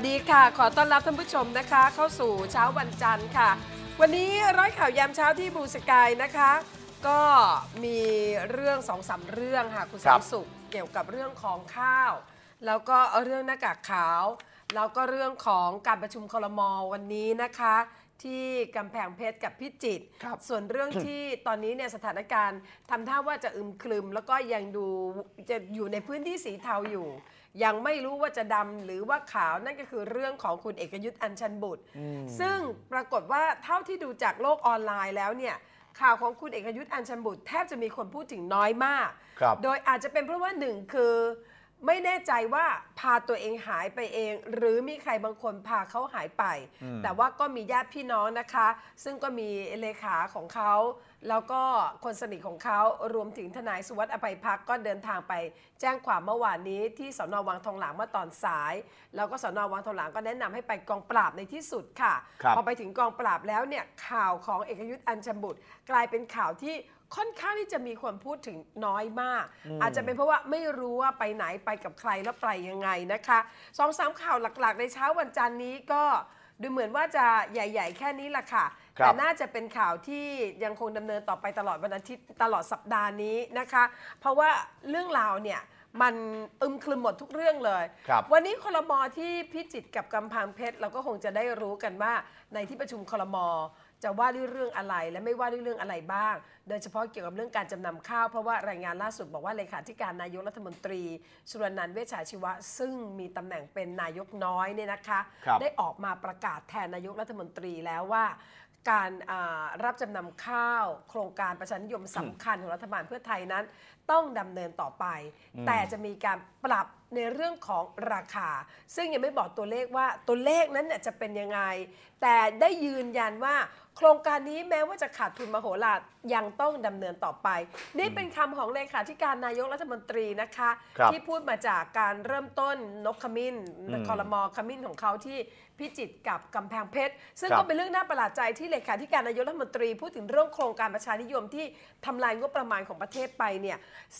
วัสดีค่ะ ขอต้อนรับท่านผู้ชมนะคะ เข้าสู่เช้าวันจันทร์ค่ะ วันนี้ร้อยข่าวยามเช้าที่บูสกายนะคะ ก็มีเรื่องสองสาเรื่องค่ะคุณสมสุข เกี่ยวกับเรื่องของข้าว แล้วก็เรื่องหน้ากากขาวแล้วก็เรื่องของการประชุมคลมวันนี้นะคะ ที่กำแพงเพชรกับพิจิตรส่วนเรื่องที่ตอนนี้เนี่ยสถานการณ์ทำท่าว่าจะอึมครึมแล้วก็ยังดูจะอยู่ในพื้นที่สีเทาอยู่ยังไม่รู้ว่าจะดำหรือว่าขาวนั่นก็คือเรื่องของคุณเอกยุทธ์อัญชันบุตร ซึ่งปรากฏว่าเท่าที่ดูจากโลกออนไลน์แล้วเนี่ยข่าวของคุณเอกยุทธ์อัญชันบุตรแทบจะมีคนพูดถึงน้อยมาก ครับ โดยอาจจะเป็นเพราะว่าหนึ่งคือ ไม่แน่ใจว่าพาตัวเองหายไปเอง หรือมีใครบางคนพาเขาหายไป แต่ว่าก็มีญาติพี่น้องนะคะ ซึ่งก็มีเลขาของเขาแล้วก็คนสนิทของเขารวมถึงทนายสุวัสดิ์อภัยพักก็เดินทางไป แจ้งความเมื่อวานนี้ที่สนวังทองหลางเมื่อตอนสายแล้วก็สนวังทองหลางก็แนะนำให้ไปกองปราบในที่สุดค่ะพอไปถึงกองปราบแล้วเนี่ยข่าวของเอกยุทธ์อัญชบุตร กลายเป็นข่าวที่ค่อนข้างที่จะมีคนพูดถึงน้อยมาก อาจจะเป็นเพราะว่าไม่รู้ว่าไปไหนไปกับใครแล้วไปยังไงนะคะสองสามข่าวหลักๆ ในเช้าวันจันนี้ก็ดูเหมือนว่าจะใหญ่ ๆ แค่นี้แหละค่ะคแต่น่าจะเป็นข่าวที่ยังคงดำเนินต่อไปตลอดวันอาทิตย์ ตลอดสัปดาห์นี้นะคะ เพราะว่าเรื่องราวเนี่ย มันอึมครึมหมดทุกเรื่องเลย วันนี้คลมที่พิจิตกับกำแพงเพชร เราก็คงจะได้รู้กันว่า ในที่ประชุมคลมจะว่าด้วยเรื่องอะไรและไม่ว่าด้วยเรื่องอะไรบ้าง โดยเฉพาะเกี่ยวกับเรื่องการจำนำข้าว เพราะว่ารายงานล่าสุดบอกว่าเลขาธิการนายกรัฐมนตรีสุรนันท์เวชชาชีวะ ซึ่งมีตำแหน่งเป็นนายกน้อยเนี่ยนะคะคได้ออกมาประกาศแทนนายกรัฐมนตรี แล้วว่า การรับจำนำข้าว โครงการประชานิยมสำคัญของรัฐบาลเพื่อไทยนั้นต้องดำเนินต่อไป แต่จะมีการปรับในเรื่องของราคา ซึ่งยังไม่บอกตัวเลขว่าตัวเลขนั้นเนี่ยจะเป็นยังไงแต่ได้ยืนยันว่าโครงการนี้แม้ว่าจะขาดทุนมโหฬารยังต้องดำเนินต่อไป นี่เป็นคำของเลขาธิการนายกรัฐมนตรีนะคะคที่พูดมาจากการเริ่มต้นนกขมิ้นอมคอรมอขมิ้นของเขาที่พิจิตรกับกำแพงเพชรซึ่งก็เป็นเรื่องน่าประหลาดใจที่เลขาธิการนายกรัฐมนตรีพูดถึงเรื่องโครงการประชานิยมที่ทำลายงบประมาณของประเทศไปเนี่ย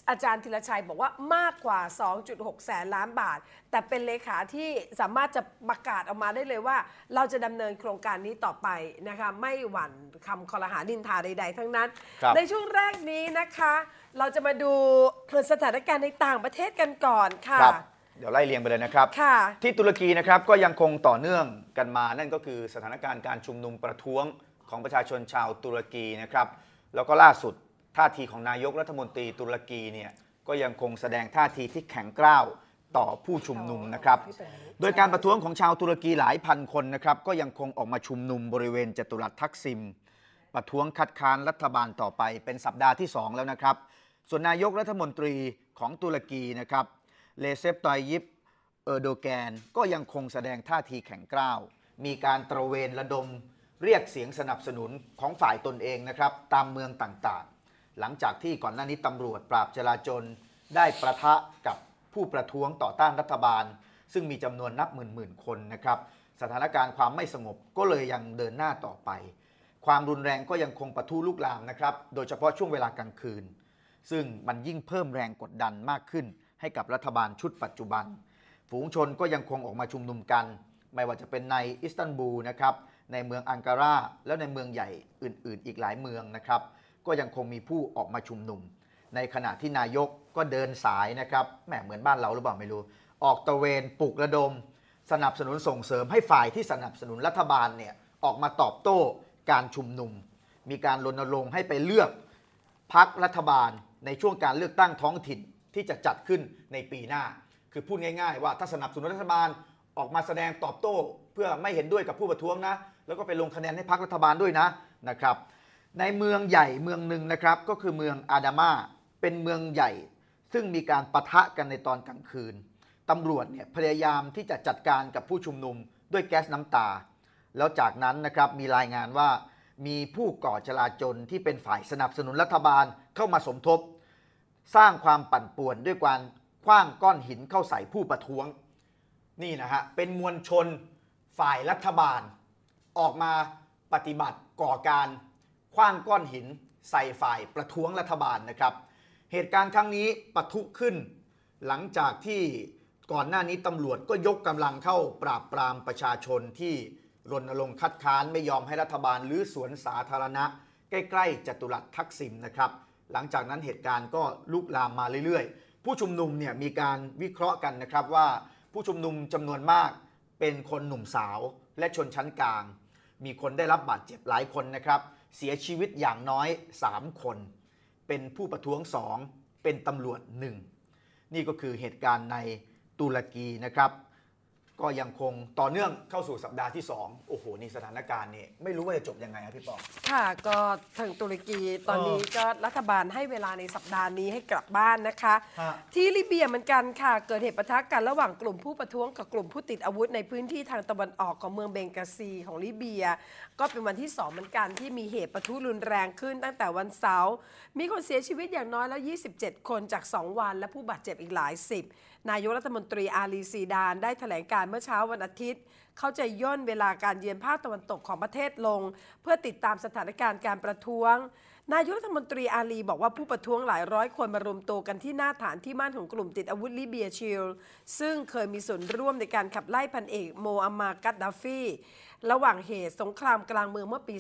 อาจารย์ธีรชัยบอกว่ามากกว่า 2.6 แสนล้านบาท แต่เป็นเลขาที่สามารถจะประกาศออกมาได้เลยว่า เราจะดำเนินโครงการนี้ต่อไปนะคะไม่หวั่นคำคอรหาดินทาใดๆ ทั้งนั้น ในช่วงแรกนี้นะคะ เราจะมาดูสถานการณ์ในต่างประเทศกันก่อนค่ะเดี๋ยวไล่เรียงไปเลยนะครับที่ตุรกีนะครับก็ยังคงต่อเนื่องกันมา นั่นก็คือสถานการณ์การชุมนุมประท้วงของประชาชนชาวตุรกีนะครับ แล้วก็ล่าสุดท่าทีของนายกรัฐมนตรีตุรกีเนี่ยก็ยังคงแสดงท่าทีที่แข็งกร้าวต่อผู้ชุมนุมนะครับ โดยการประท้วงของชาวตุรกีหลายพันคนนะครับก็ยังคงออกมาชุมนุมบริเวณจตุรัสทักซิมประท้วงคัดค้านรัฐบาลต่อไปเป็นสัปดาห์ที่ 2 แล้วนะครับ ส่วนนายกรัฐมนตรีของตุรกีนะครับเลเซปตอยยิปเออโดแกนก็ยังคงแสดงท่าทีแข็งกร้าว มีการตระเวนระดมเรียกเสียงสนับสนุนของฝ่ายตนเองนะครับตามเมืองต่างๆหลังจากที่ก่อนหน้านี้ตำรวจปราบจลาจลได้ประทะกับผู้ประท้วงต่อต้านรัฐบาล ซึ่งมีจำนวนนับหมื่นหมื่นคนนะครับสถานการณ์ความไม่สงบก็เลยยังเดินหน้าต่อไป ความรุนแรงก็ยังคงปะทุลุกลามนะครับ โดยเฉพาะช่วงเวลากลางคืน ซึ่งมันยิ่งเพิ่มแรงกดดันมากขึ้น ให้กับรัฐบาลชุดปัจจุบัน ฝูงชนก็ยังคงออกมาชุมนุมกัน ไม่ว่าจะเป็นในอิสตันบูลนะครับในเมืองอังการา และในเมืองใหญ่อื่นๆ อีกหลายเมืองนะครับก็ยังคงมีผู้ออกมาชุมนุมในขณะที่นายกก็เดินสายนะครับแหมเหมือนบ้านเราหรือเปล่าไม่รู้ ออกตะเวนปลุกระดม สนับสนุนส่งเสริม ให้ฝ่ายที่สนับสนุนรัฐบาลเนี่ยออกมาตอบโต้การชุมนุม มีการรณรงค์ให้ไปเลือกพักรัฐบาล ในช่วงการเลือกตั้งท้องถิ่นที่จะจัดขึ้นในปีหน้า คือพูดง่ายๆ ว่าถ้าสนับสนุนรัฐบาลออกมาแสดงตอบโต้เพื่อไม่เห็นด้วยกับผู้ประท้วงนะแล้วก็ไปลงคะแนนให้พักรัฐบาลด้วยนะนะครับในเมืองใหญ่เมืองหนึ่งนะครับ ก็คือเมืองอาดามา เป็นเมืองใหญ่ซึ่งมีการปะทะกันในตอนกลางคืน ตำรวจเนี่ยพยายามที่จะจัดการกับผู้ชุมนุมด้วยแก๊สน้ำตา แล้วจากนั้นนะครับมีรายงานว่ามีผู้ก่อจลาจลที่เป็นฝ่ายสนับสนุนรัฐบาลเข้ามาสมทบ สร้างความปั่นป่วนด้วยการคว้างก้อนหินเข้าใส่ผู้ประท้วง นี่นะฮะเป็นมวลชนฝ่ายรัฐบาลออกมาปฏิบัติก่อการคว้างก้อนหินใส่ฝ่ายประท้วงรัฐบาลนะครับ เหตุการณ์ครั้งนี้ปะทุขึ้น หลังจากที่ก่อนหน้านี้ตำรวจก็ยกกำลังเข้าปราบปรามประชาชนที่รณรงค์คัดค้านไม่ยอมให้รัฐบาลหรือสวนสาธารณะ ใกล้ ๆจตุรัสทักษิณนะครับ หลังจากนั้นเหตุการณ์ก็ลุกลามมาเรื่อยๆ ผู้ชุมนุมเนี่ยมีการวิเคราะห์กันนะครับว่าผู้ชุมนุมจำนวนมาก เป็นคนหนุ่มสาวและชนชั้นกลาง มีคนได้รับบาดเจ็บหลายคนนะครับเสียชีวิตอย่างน้อย 3 คน เป็นผู้ประท้วง 2 เป็นตำรวจ 1 นี่ก็คือเหตุการณ์ในตุรกีนะครับก็ยังคงต่อเนื่องเข้าสู่สัปดาห์ที่ 2 โอ้โห นี่สถานการณ์นี่ไม่รู้ว่าจะจบยังไงครับพี่ปอค่ะก็ทางตุรกีตอนนี้ก็รัฐบาลให้เวลาในสัปดาห์นี้ให้กลับบ้านนะคะะที่ลิเบียเหมือนกันค่ะเกิดเหตุปะทะกันระหว่างกลุ่มผู้ประท้วงกับกลุ่มผู้ติดอาวุธ ในพื้นที่ทางตะวันออกของเมืองเบงกาซี ของลิเบีย ก็เป็นวันที่สองเหมือนกัน ที่มีเหตุปะทุรุนแรงขึ้นตั้งแต่วันเสาร์ มีคนเสียชีวิตอย่างน้อยแล้ว 27 คนจาก 2 วัน และผู้บาดเจ็บอีกหลายสิบนายกรัฐมนตรีอาลีซีดานได้ถแถลงการเมื่อเช้าวันอาทิตย์ เขาจะย่นเวลาการเยือนภาคตะวันตกของประเทศลง เพื่อติดตามสถานการณ์การประท้วงนายกรัฐมนตรีอาลีบอกว่าผู้ประท้วงหลายร้อยคนมารวมตัวกันที่หน้าฐานที่มั่นของกลุ่มติดอาวุธลิเบียชิลซึ่งเคยมีส่วนร่วมในการขับไล่พันเอกโมอามากัดดาฟีระหว่างเหตุสงครามกลางเมืองเมื่อปี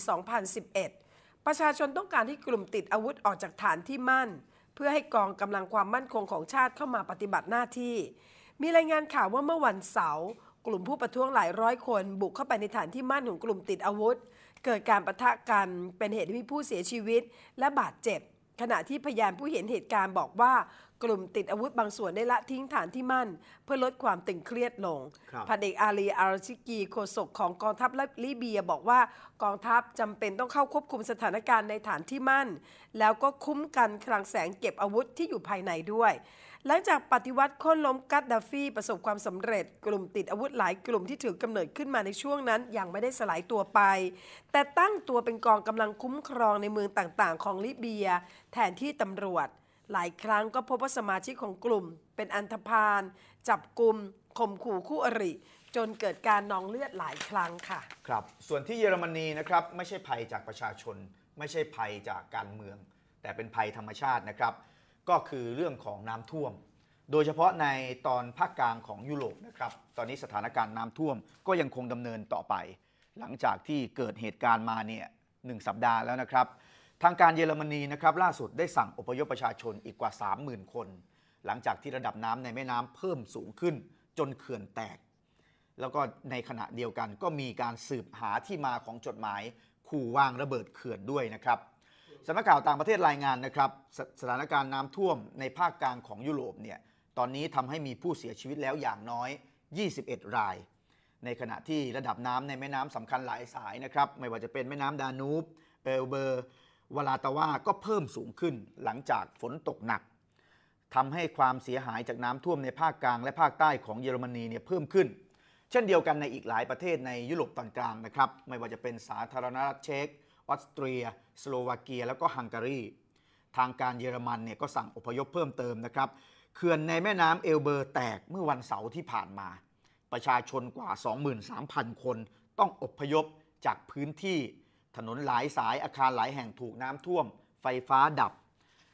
2011 ประชาชนต้องการที่กลุ่มติดอาวุธออกจากฐานที่มั่นพื่อให้กองกำลังความมั่นคงของชาติเข้ามาปฏิบัติหน้าที่ มีรายงานข่าวว่าเมื่อวันเสาร์กลุ่มผู้ประท้วงหลายร้อยคนบุกเข้าไปในฐานที่มั่นของกลุ่มติดอาวุธเกิดการประทะกันเป็นเหตุให้มีผู้เสียชีวิต และบาดเจ็บขณะที่พยานผู้เห็นเหตุการณ์บอกว่ากลุ่มติดอาวุธบางส่วนได้ละทิ้งฐานที่มั่น เพื่อลดความตึงเครียดลงพันเอกอาลีอาร์ชิกี โฆษกของกองทัพลิเบีย บอกว่ากองทัพจำเป็นต้องเข้าควบคุมสถานการณ์ในฐานที่มั่น แล้วก็คุ้มกันคลังแสงเก็บอาวุธที่อยู่ภายในด้วย หลังจากปฏิวัติค้นล้มกัดดาฟีประสบความสำเร็จกลุ่มติดอาวุธหลายกลุ่มที่ถือกำเนิดขึ้นมาในช่วงนั้น ยังไม่ได้สลายตัวไป แต่ตั้งตัวเป็นกองกำลังคุ้มครองในเมืองต่างๆ ของลิเบียแทนที่ตำรวจหลายครั้งก็พบว่าสมาชิกของกลุ่ม เป็นอันธพาลจับกลุ่มข่มขู่คู่อริ จนเกิดการนองเลือดหลายครั้งค่ะ ครับส่วนที่เยอรมนีนะครับ ไม่ใช่ภัยจากประชาชน ไม่ใช่ภัยจากการเมือง แต่เป็นภัยธรรมชาตินะครับ ก็คือเรื่องของน้ำท่วม โดยเฉพาะในตอนภาคกลางของยุโรปนะครับ ตอนนี้สถานการณ์น้ำท่วมก็ยังคงดำเนินต่อไป หลังจากที่เกิดเหตุการณ์มาเนี่ยหนึ่งสัปดาห์แล้วนะครับทางการเยอรมนีนะครับล่าสุดได้สั่งอพยพประชาชนอีกกว่า 30,000 คน หลังจากที่ระดับน้ำในแม่น้ำเพิ่มสูงขึ้นจนเขื่อนแตก แล้วก็ในขณะเดียวกันก็มีการสืบหาที่มาของจดหมายขู่วางระเบิดเขื่อนด้วยนะครับสำนักข่าวต่างประเทศรายงานนะครับสสถานการณ์น้ำท่วมในภาคกลางของยุโรปเนี่ยตอนนี้ทำให้มีผู้เสียชีวิตแล้วอย่างน้อย 21 ราย ในขณะที่ระดับน้ำในแม่น้ำสำคัญหลายสายนะครับไม่ว่าจะเป็นแม่น้ำดานูบเอลเบอร์เวลาตะว่าก็เพิ่มสูงขึ้นหลังจากฝนตกหนัก ทำให้ความเสียหายจากน้ำท่วมในภาคกลาง และภาคใต้ของเยอรมนีเนี่ยเพิ่มขึ้น เช่นเดียวกันในอีกหลายประเทศในยุโรปตอนกลางนะครับไม่ว่าจะเป็นสาธารณรัฐเช็กออสเตรีย สโลวาเกียแล้วก็ฮังการีทางการเยอรมันเนี่ยก็สั่งอพยพเพิ่มเติมนะครับเขื่อนในแม่น้ำเอลเบอร์แตกเมื่อวันเสาร์ที่ผ่านมาประชาชนกว่า23,000คน ต้องอพยพจากพื้นที่ถนนหลายสายอาคารหลายแห่งถูกน้ำท่วม ไฟฟ้าดับ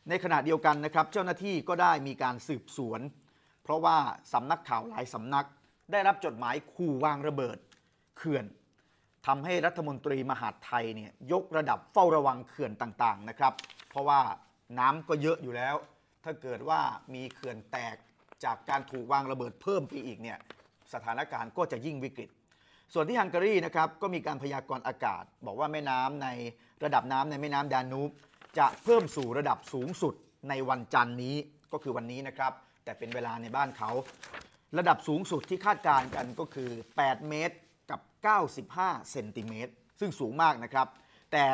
ในขณะเดียวกันนะครับเจ้าหน้าที่ก็ได้มีการสืบสวน เพราะว่าสำนักข่าวหลายสำนัก ได้รับจดหมายขู่วางระเบิดเขื่อนทำให้รัฐมนตรีมหาดไทยเนี่ยยกระดับเฝ้าระวังเขื่อนต่างๆนะครับเพราะว่าน้ำก็เยอะอยู่แล้ว ถ้าเกิดว่ามีเขื่อนแตกจากการถูกวางระเบิดเพิ่มไปอีกเนี่ยสถานการณ์ก็จะยิ่งวิกฤตส่วนที่ฮังการีนะครับก็มีการพยากรณ์อากาศ บอกว่าแม่น้ำในระดับน้ำในแม่น้ำดานูบจะเพิ่มสู่ระดับสูงสุดในวันจันนี้ก็คือวันนี้นะครับแต่เป็นเวลาในบ้านเขา ระดับสูงสุดที่คาดการณ์กันก็คือ 8 เมตรกับ 95 เซนติเมตร ซึ่งสูงมากนะครับ แต่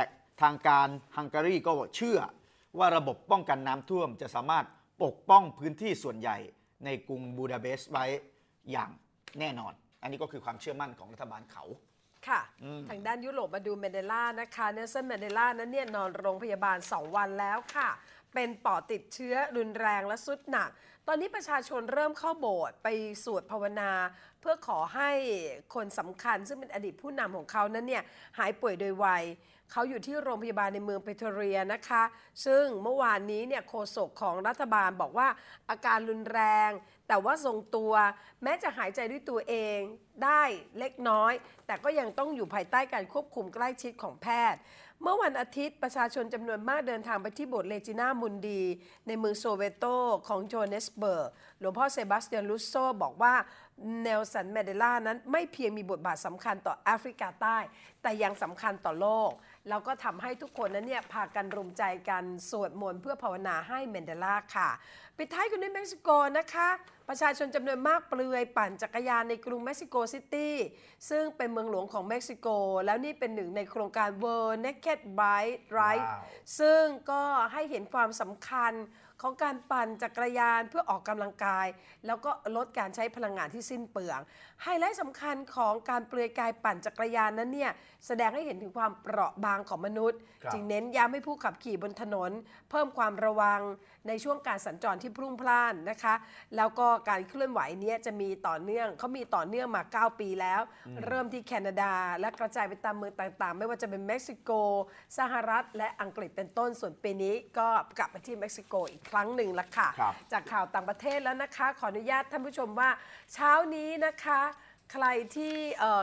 ทางการฮังการีก็เชื่อว่าระบบป้องกันน้ำท่วม จะสามารถปกป้องพื้นที่ส่วนใหญ่ในกรุงบูดาเปสต์ไว้อย่างแน่นอนอันนี้ก็คือความเชื่อมั่นของรัฐบาลเขา ค่ะ ทางด้านยุโรปมาดูเมนเดล่านะคะเนลสันเมนเดล่านั้นเนี่ยนอนโรงพยาบาล 2 วันแล้วค่ะ เป็นปอดติดเชื้อรุนแรงและสุดหนัก ตอนนี้ประชาชนเริ่มเข้าโบสถ์ไปสวดภาวนา เพื่อขอให้คนสำคัญ ซึ่งเป็นอดีตผู้นำของเขานั้นเนี่ยหายป่วยโดยไว เขาอยู่ที่โรงพยาบาลในเมืองเปโตเรียนะคะ ซึ่งเมื่อวานนี้เนี่ยโฆษกของรัฐบาลบอกว่าอาการรุนแรงแต่ว่าทรงตัวแม้จะหายใจด้วยตัวเองได้เล็กน้อย แต่ก็ยังต้องอยู่ภายใต้การควบคุมใกล้ชิดของแพทย์ เมื่อวันอาทิตย์ประชาชนจำนวนมากเดินทางไปที่โบสถ์เลจิน่ามุนดี ในเมืองโซเวโตของโจเนสเบิร์กหลวงพ่อเซบาสเตียนลุสโซบอกว่า เนลสันแมเดลานั้นไม่เพียงมีบทบาทสำคัญต่อแอฟริกาใต้ แต่ยังสำคัญต่อโลกแล้วก็ทำให้ทุกคนนั้นเนี่ยพากันรวมใจกันสวดมนต์เพื่อภาวนาให้เมนเดลาค่ะปิดท้ายกันด้วยเม็กซิโกนะคะประชาชนจำนวนมากเปลือยปั่นจักรยานในกรุงเม็กซิโกซิตี้ซึ่งเป็นเมืองหลวงของเม็กซิโก แล้วนี่เป็นหนึ่งในโครงการ World Naked Bike Ride ซึ่งก็ให้เห็นความสำคัญของการปั่นจักรยานเพื่อออกกำลังกายแล้วก็ลดการใช้พลังงานที่สิ้นเปลืองไฮไลท์สำคัญของการเปลือยกายปั่นจักรยานนั้นเนี่ย แสดงให้เห็นถึงความเปราะบางของมนุษย์จึงเน้นย้ำให้ผู้ขับขี่บนถนน เพิ่มความระวังในช่วงการสัญจรที่พรุ่งพล่านนะคะ แล้วก็การเคลื่อนไหวนี้จะมีต่อเนื่องเขามีต่อเนื่องมา 9 ปีแล้ว เริ่มที่แคนาดา และกระจายไปตามเมืองต่าง ๆ ไม่ว่าจะเป็นเม็กซิโก สหรัฐ และอังกฤษเป็นต้นส่วนปีนี้ ก็กลับมาที่เม็กซิโกอีกครั้งหนึ่งละค่ะ จากข่าวต่างประเทศแล้วนะคะ ขออนุญาตท่านผู้ชมว่า เช้านี้นะคะใครที่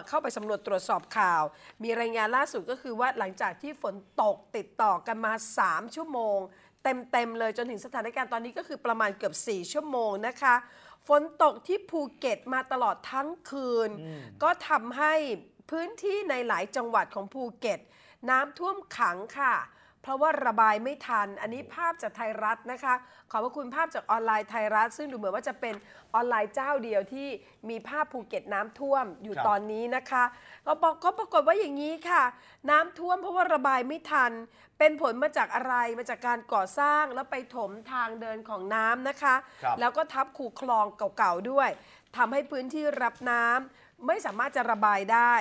เข้าไปสำรวจตรวจสอบข่าว มีรายงานล่าสุดก็คือว่าหลังจากที่ฝนตกติดต่อกันมา 3 ชั่วโมง เต็มๆเลยจนถึงสถานการณ์ตอนนี้ก็คือประมาณเกือบ 4 ชั่วโมงนะคะ ฝนตกที่ภูเก็ตมาตลอดทั้งคืน ก็ทำให้พื้นที่ในหลายจังหวัดของภูเก็ต น้ำท่วมขังค่ะเพราะว่าระบายไม่ทัน อันนี้ภาพจากไทยรัฐนะคะ ขอบพระคุณภาพจากออนไลน์ไทยรัฐ ซึ่งดูเหมือนว่าจะเป็นออนไลน์เจ้าเดียวที่มีภาพภูเก็ตน้ำท่วมอยู่ตอนนี้นะคะก็บอกก็ปรากฏว่าอย่างนี้ค่ะ น้ำท่วมเพราะว่าระบายไม่ทัน เป็นผลมาจากอะไร มาจากการก่อสร้างแล้วไปถมทางเดินของน้ำนะคะคแล้วก็ทับขูคลองเก่าๆด้วย ทำให้พื้นที่รับน้ำ ไม่สามารถจะระบายได้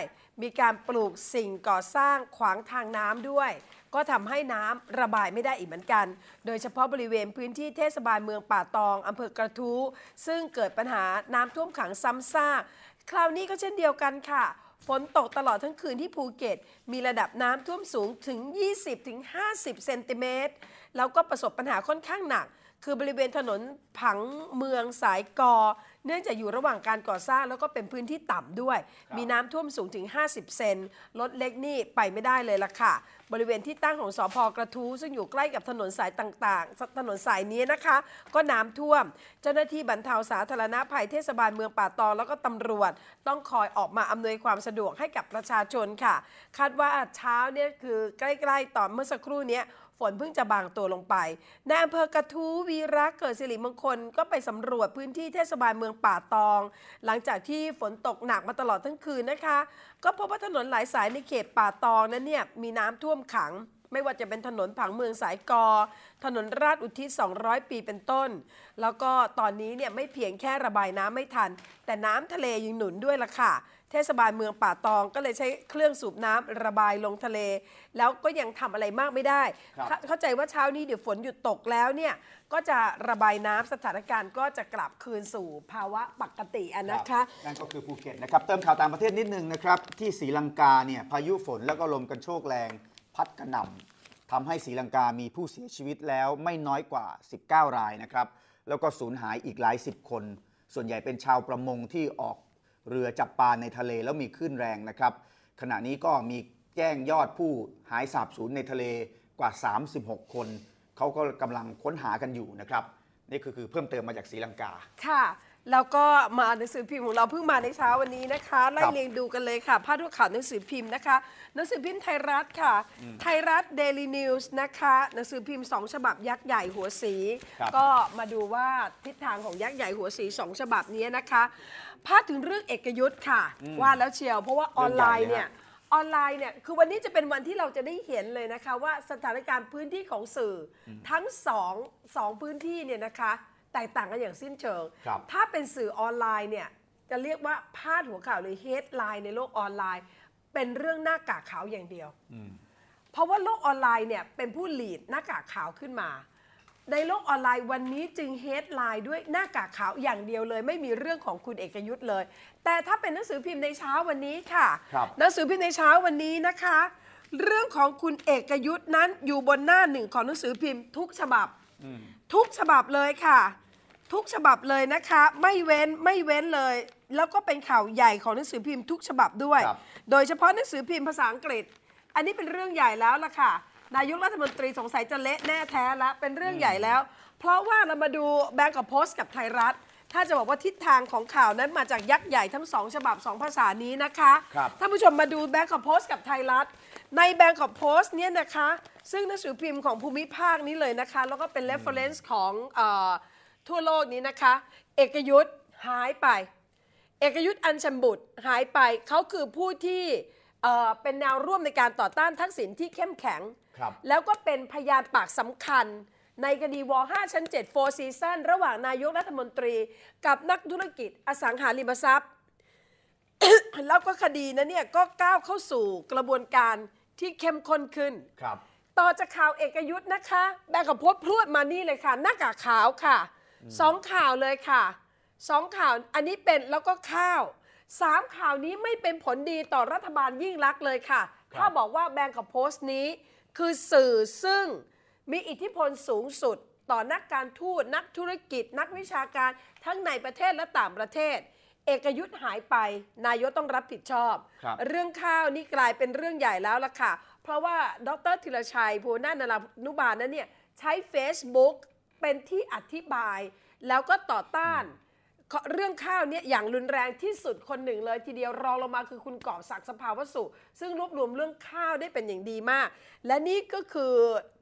มีการปลูกสิ่งก่อสร้างขวางทางน้ำด้วยก็ทำให้น้ำระบายไม่ได้อีกเหมือนกัน โดยเฉพาะบริเวณพื้นที่เทศบาลเมืองป่าตองอำเภอกระทู้ซึ่งเกิดปัญหาน้ำท่วมขังซ้าซากคราวนี้ก็เช่นเดียวกันค่ะฝนตกตลอดทั้งคืนที่ภูเก็ต มีระดับน้ำท่วมสูงถึง 20-50 เซนติเมตร แล้วก็ประสบปัญหาค่อนข้างหนักคือบริเวณถนนผังเมืองสายกอ เนื่องจากอยู่ระหว่างการก่อสร้าง แล้วก็เป็นพื้นที่ต่ำด้วย มีน้ำท่วมสูงถึง 50 เซนรถเล็กนี่ไปไม่ได้เลยล่ะค่ะ บริเวณที่ตั้งของสอพอกระทู้ซึ่งอยู่ใกล้กับถนนสายต่างๆ ถนนสายนี้นะคะ ก็น้ำท่วม เจ้าหน้าที่บรรเทาสาธารณภัยเทศบาลเมืองป่าตองแล้วก็ตำรวจ ต้องคอยออกมาอำนวยความสะดวกให้กับประชาชนค่ะคาดว่าเช้าเนี่ยคือใกล้ๆตอนเมื่อสักครู่นี้ฝนเพิ่งจะบางตัวลงไปในอำเภอกระทู้วีระเกิดสิริมงคลก็ไปสำรวจพื้นที่เทศบาลเมืองป่าตอง หลังจากที่ฝนตกหนักมาตลอดทั้งคืนนะคะ ก็พบว่าถนนหลายสายในเขตป่าตองนั้นเนี่ยมีน้ำท่วมขังไม่ว่าจะเป็นถนนผังเมืองสายกอ ถนนราชอุทิศ200 ปีเป็นต้น แล้วก็ตอนนี้เนี่ยไม่เพียงแค่ระบายน้ำไม่ทัน แต่น้ำทะเลยังหนุนด้วยล่ะค่ะ เทศบาลเมืองป่าตอง ก็เลยใช้เครื่องสูบน้ำระบายลงทะเล แล้วก็ยังทำอะไรมากไม่ได้ เข้าใจว่าเช้านี้เดี๋ยวฝนหยุดตกแล้วเนี่ย ก็จะระบายน้ำสถานการณ์ก็จะกลับคืนสู่ภาวะปกติอะนะคะ นั่นก็คือภูเก็ตนะครับ เติมข่าวต่างประเทศนิดนึงนะครับที่ศรีลังกาเนี่ยพายุฝน แล้วก็ลมกันโชกแรงพัดกระหน่ำทำให้ศรีลังกามีผู้เสียชีวิตแล้วไม่น้อยกว่า 19 รายนะครับ แล้วก็สูญหายอีกหลายสิบคน ส่วนใหญ่เป็นชาวประมงที่ออกเรือจับปลาในทะเลแล้วมีคลื่นแรงนะครับ ขณะนี้ก็มีแจ้งยอดผู้หายสาบสูญในทะเลกว่า 36 คน เขาก็กำลังค้นหากันอยู่นะครับ นี่คือเพิ่มเติมมาจากศรีลังกา ค่ะแล้วก็มาหนังสือพิมพ์ของเราเพิ่งมาในเช้าวันนี้นะคะ ไล่เรียงดูกันเลยค่ะพาดหัวข่าวหนังสือพิมพ์นะคะหนังสือพิมพ์ไทยรัฐค่ะ ไทยรัฐเดลี่นิวส์นะคะหนังสือพิมพ์สองฉบับยักษ์ใหญ่หัวสี ก็มาดูว่าทิศทางของยักษ์ใหญ่หัวสีสองฉบับนี้นะคะพาดถึงเรื่องเอกยุทธ์ค่ะ ว่าแล้วเชียว เพราะว่าออนไลน์เนี่ย ออนไลน์เนี่ยคือวันนี้จะเป็นวันที่เราจะได้เห็นเลยนะคะ ว่าสถานการณ์พื้นที่ของสื่อทั้งสองสองพื้นที่เนี่ยนะคะแตกต่างกันอย่างสิ้นเชิง ถ้าเป็นสื่อออนไลน์เนี่ยจะเรียกว่าพาดหัวข่าวหรือเฮดไลน์ในโลกออนไลน์เป็นเรื่องหน้ากากขาวอย่างเดียว เพราะว่าโลกออนไลน์เนี่ยเป็นผู้หลีดหน้ากากขาวขึ้นมา ในโลกออนไลน์วันนี้จึงเฮดไลน์ด้วยหน้ากากขาวอย่างเดียวเลย ไม่มีเรื่องของคุณเอกยุทธ์เลย แต่ถ้าเป็นหนังสือพิมพ์ในเช้าวันนี้ค่ะ หนังสือพิมพ์ในเช้าวันนี้นะคะ เรื่องของคุณเอกยุทธ์นั้นอยู่บนหน้าหนึ่งของหนังสือพิมพ์ทุกฉบับทุกฉบับเลยค่ะทุกฉบับเลยนะคะ ไม่เว้นไม่เว้นเลยแล้วก็เป็นข่าวใหญ่ของหนังสือพิมพ์ทุกฉบับด้วย โดยเฉพาะหนังสือพิมพ์ภาษาอังกฤษ อันนี้เป็นเรื่องใหญ่แล้วล่ะค่ะนายกรัฐมนตรีสงสัยจะเละแน่แท้ละเป็นเรื่องใหญ่แล้ว เพราะว่าเรามาดูแบงก์กับโพสต์กับไทยรัฐ ถ้าจะบอกว่าทิศทางของข่าวนั้นมาจากยักษ์ใหญ่ทั้งสองฉบับสองภาษานี้นะคะครับท่านผู้ชมมาดูแบงก์กับโพสต์กับไทยรัฐ ในแบงก์กับโพสต์เนี่ยนะคะซึ่งหนังสือพิมพ์ของภูมิภาคนี้เลยนะคะ แล้วก็เป็น reference ของอทั่วโลกนี้นะคะ เอกยุทธหายไป เอกยุทธอันชมบุตรหายไปเขาคือผู้ที่เป็นแนวร่วมในการต่อต้านทักษิณที่เข้มแข็งแล้วก็เป็นพยานปากสำคัญ ในคดีวอ5ชั้น7 4ซีซันระหว่างนายกรัฐมนตรี กับนักธุรกิจอสังหาริมทรัพย์ แล้วก็คดีนันเนี่ย ก็ก้าวเข้าสู่กระบวนการที่เข้มข้นขึ้นต่อจากข่าวเอกยุทธ์นะคะแบกกับพดพรวดมานี่เลยค่ะหน้ากากขาวค่ะสองข่าวเลยค่ะสอง ข่าวอันนี้เป็นแล้วก็ข้าวสามข่าวนี้ไม่เป็นผลดีต่อรัฐบาลยิ่งรักเลยค่ะ ถ้าบอกว่าแบงก์กับโพสต์นี้ คือสื่อซึ่งมีอิทธิพลสูงสุด ต่อนักการทูตนักธุรกิจ นักวิชาการทั้งในประเทศและต่างประเทศ เอกยุทธ์หายไป นายกต้องรับผิดชอบบเรื่องข้าวนี่กลายเป็นเรื่องใหญ่แล้วล่ะค่ะ เพราะว่าดรธีรชัยภูนานารานุบาลนั้นเนี่ยใช้ Facebook เป็นที่อธิบายแล้วก็ต่อต้านเรื่องข้าวเนี่ยอย่างรุนแรงที่สุดคนหนึ่งเลย ทีเดียวรองลงมาคือคุณกอบศักดิ์สภาวสุ ซึ่งรวบรวมเรื่องข้าวได้เป็นอย่างดีมาก และนี่ก็คือ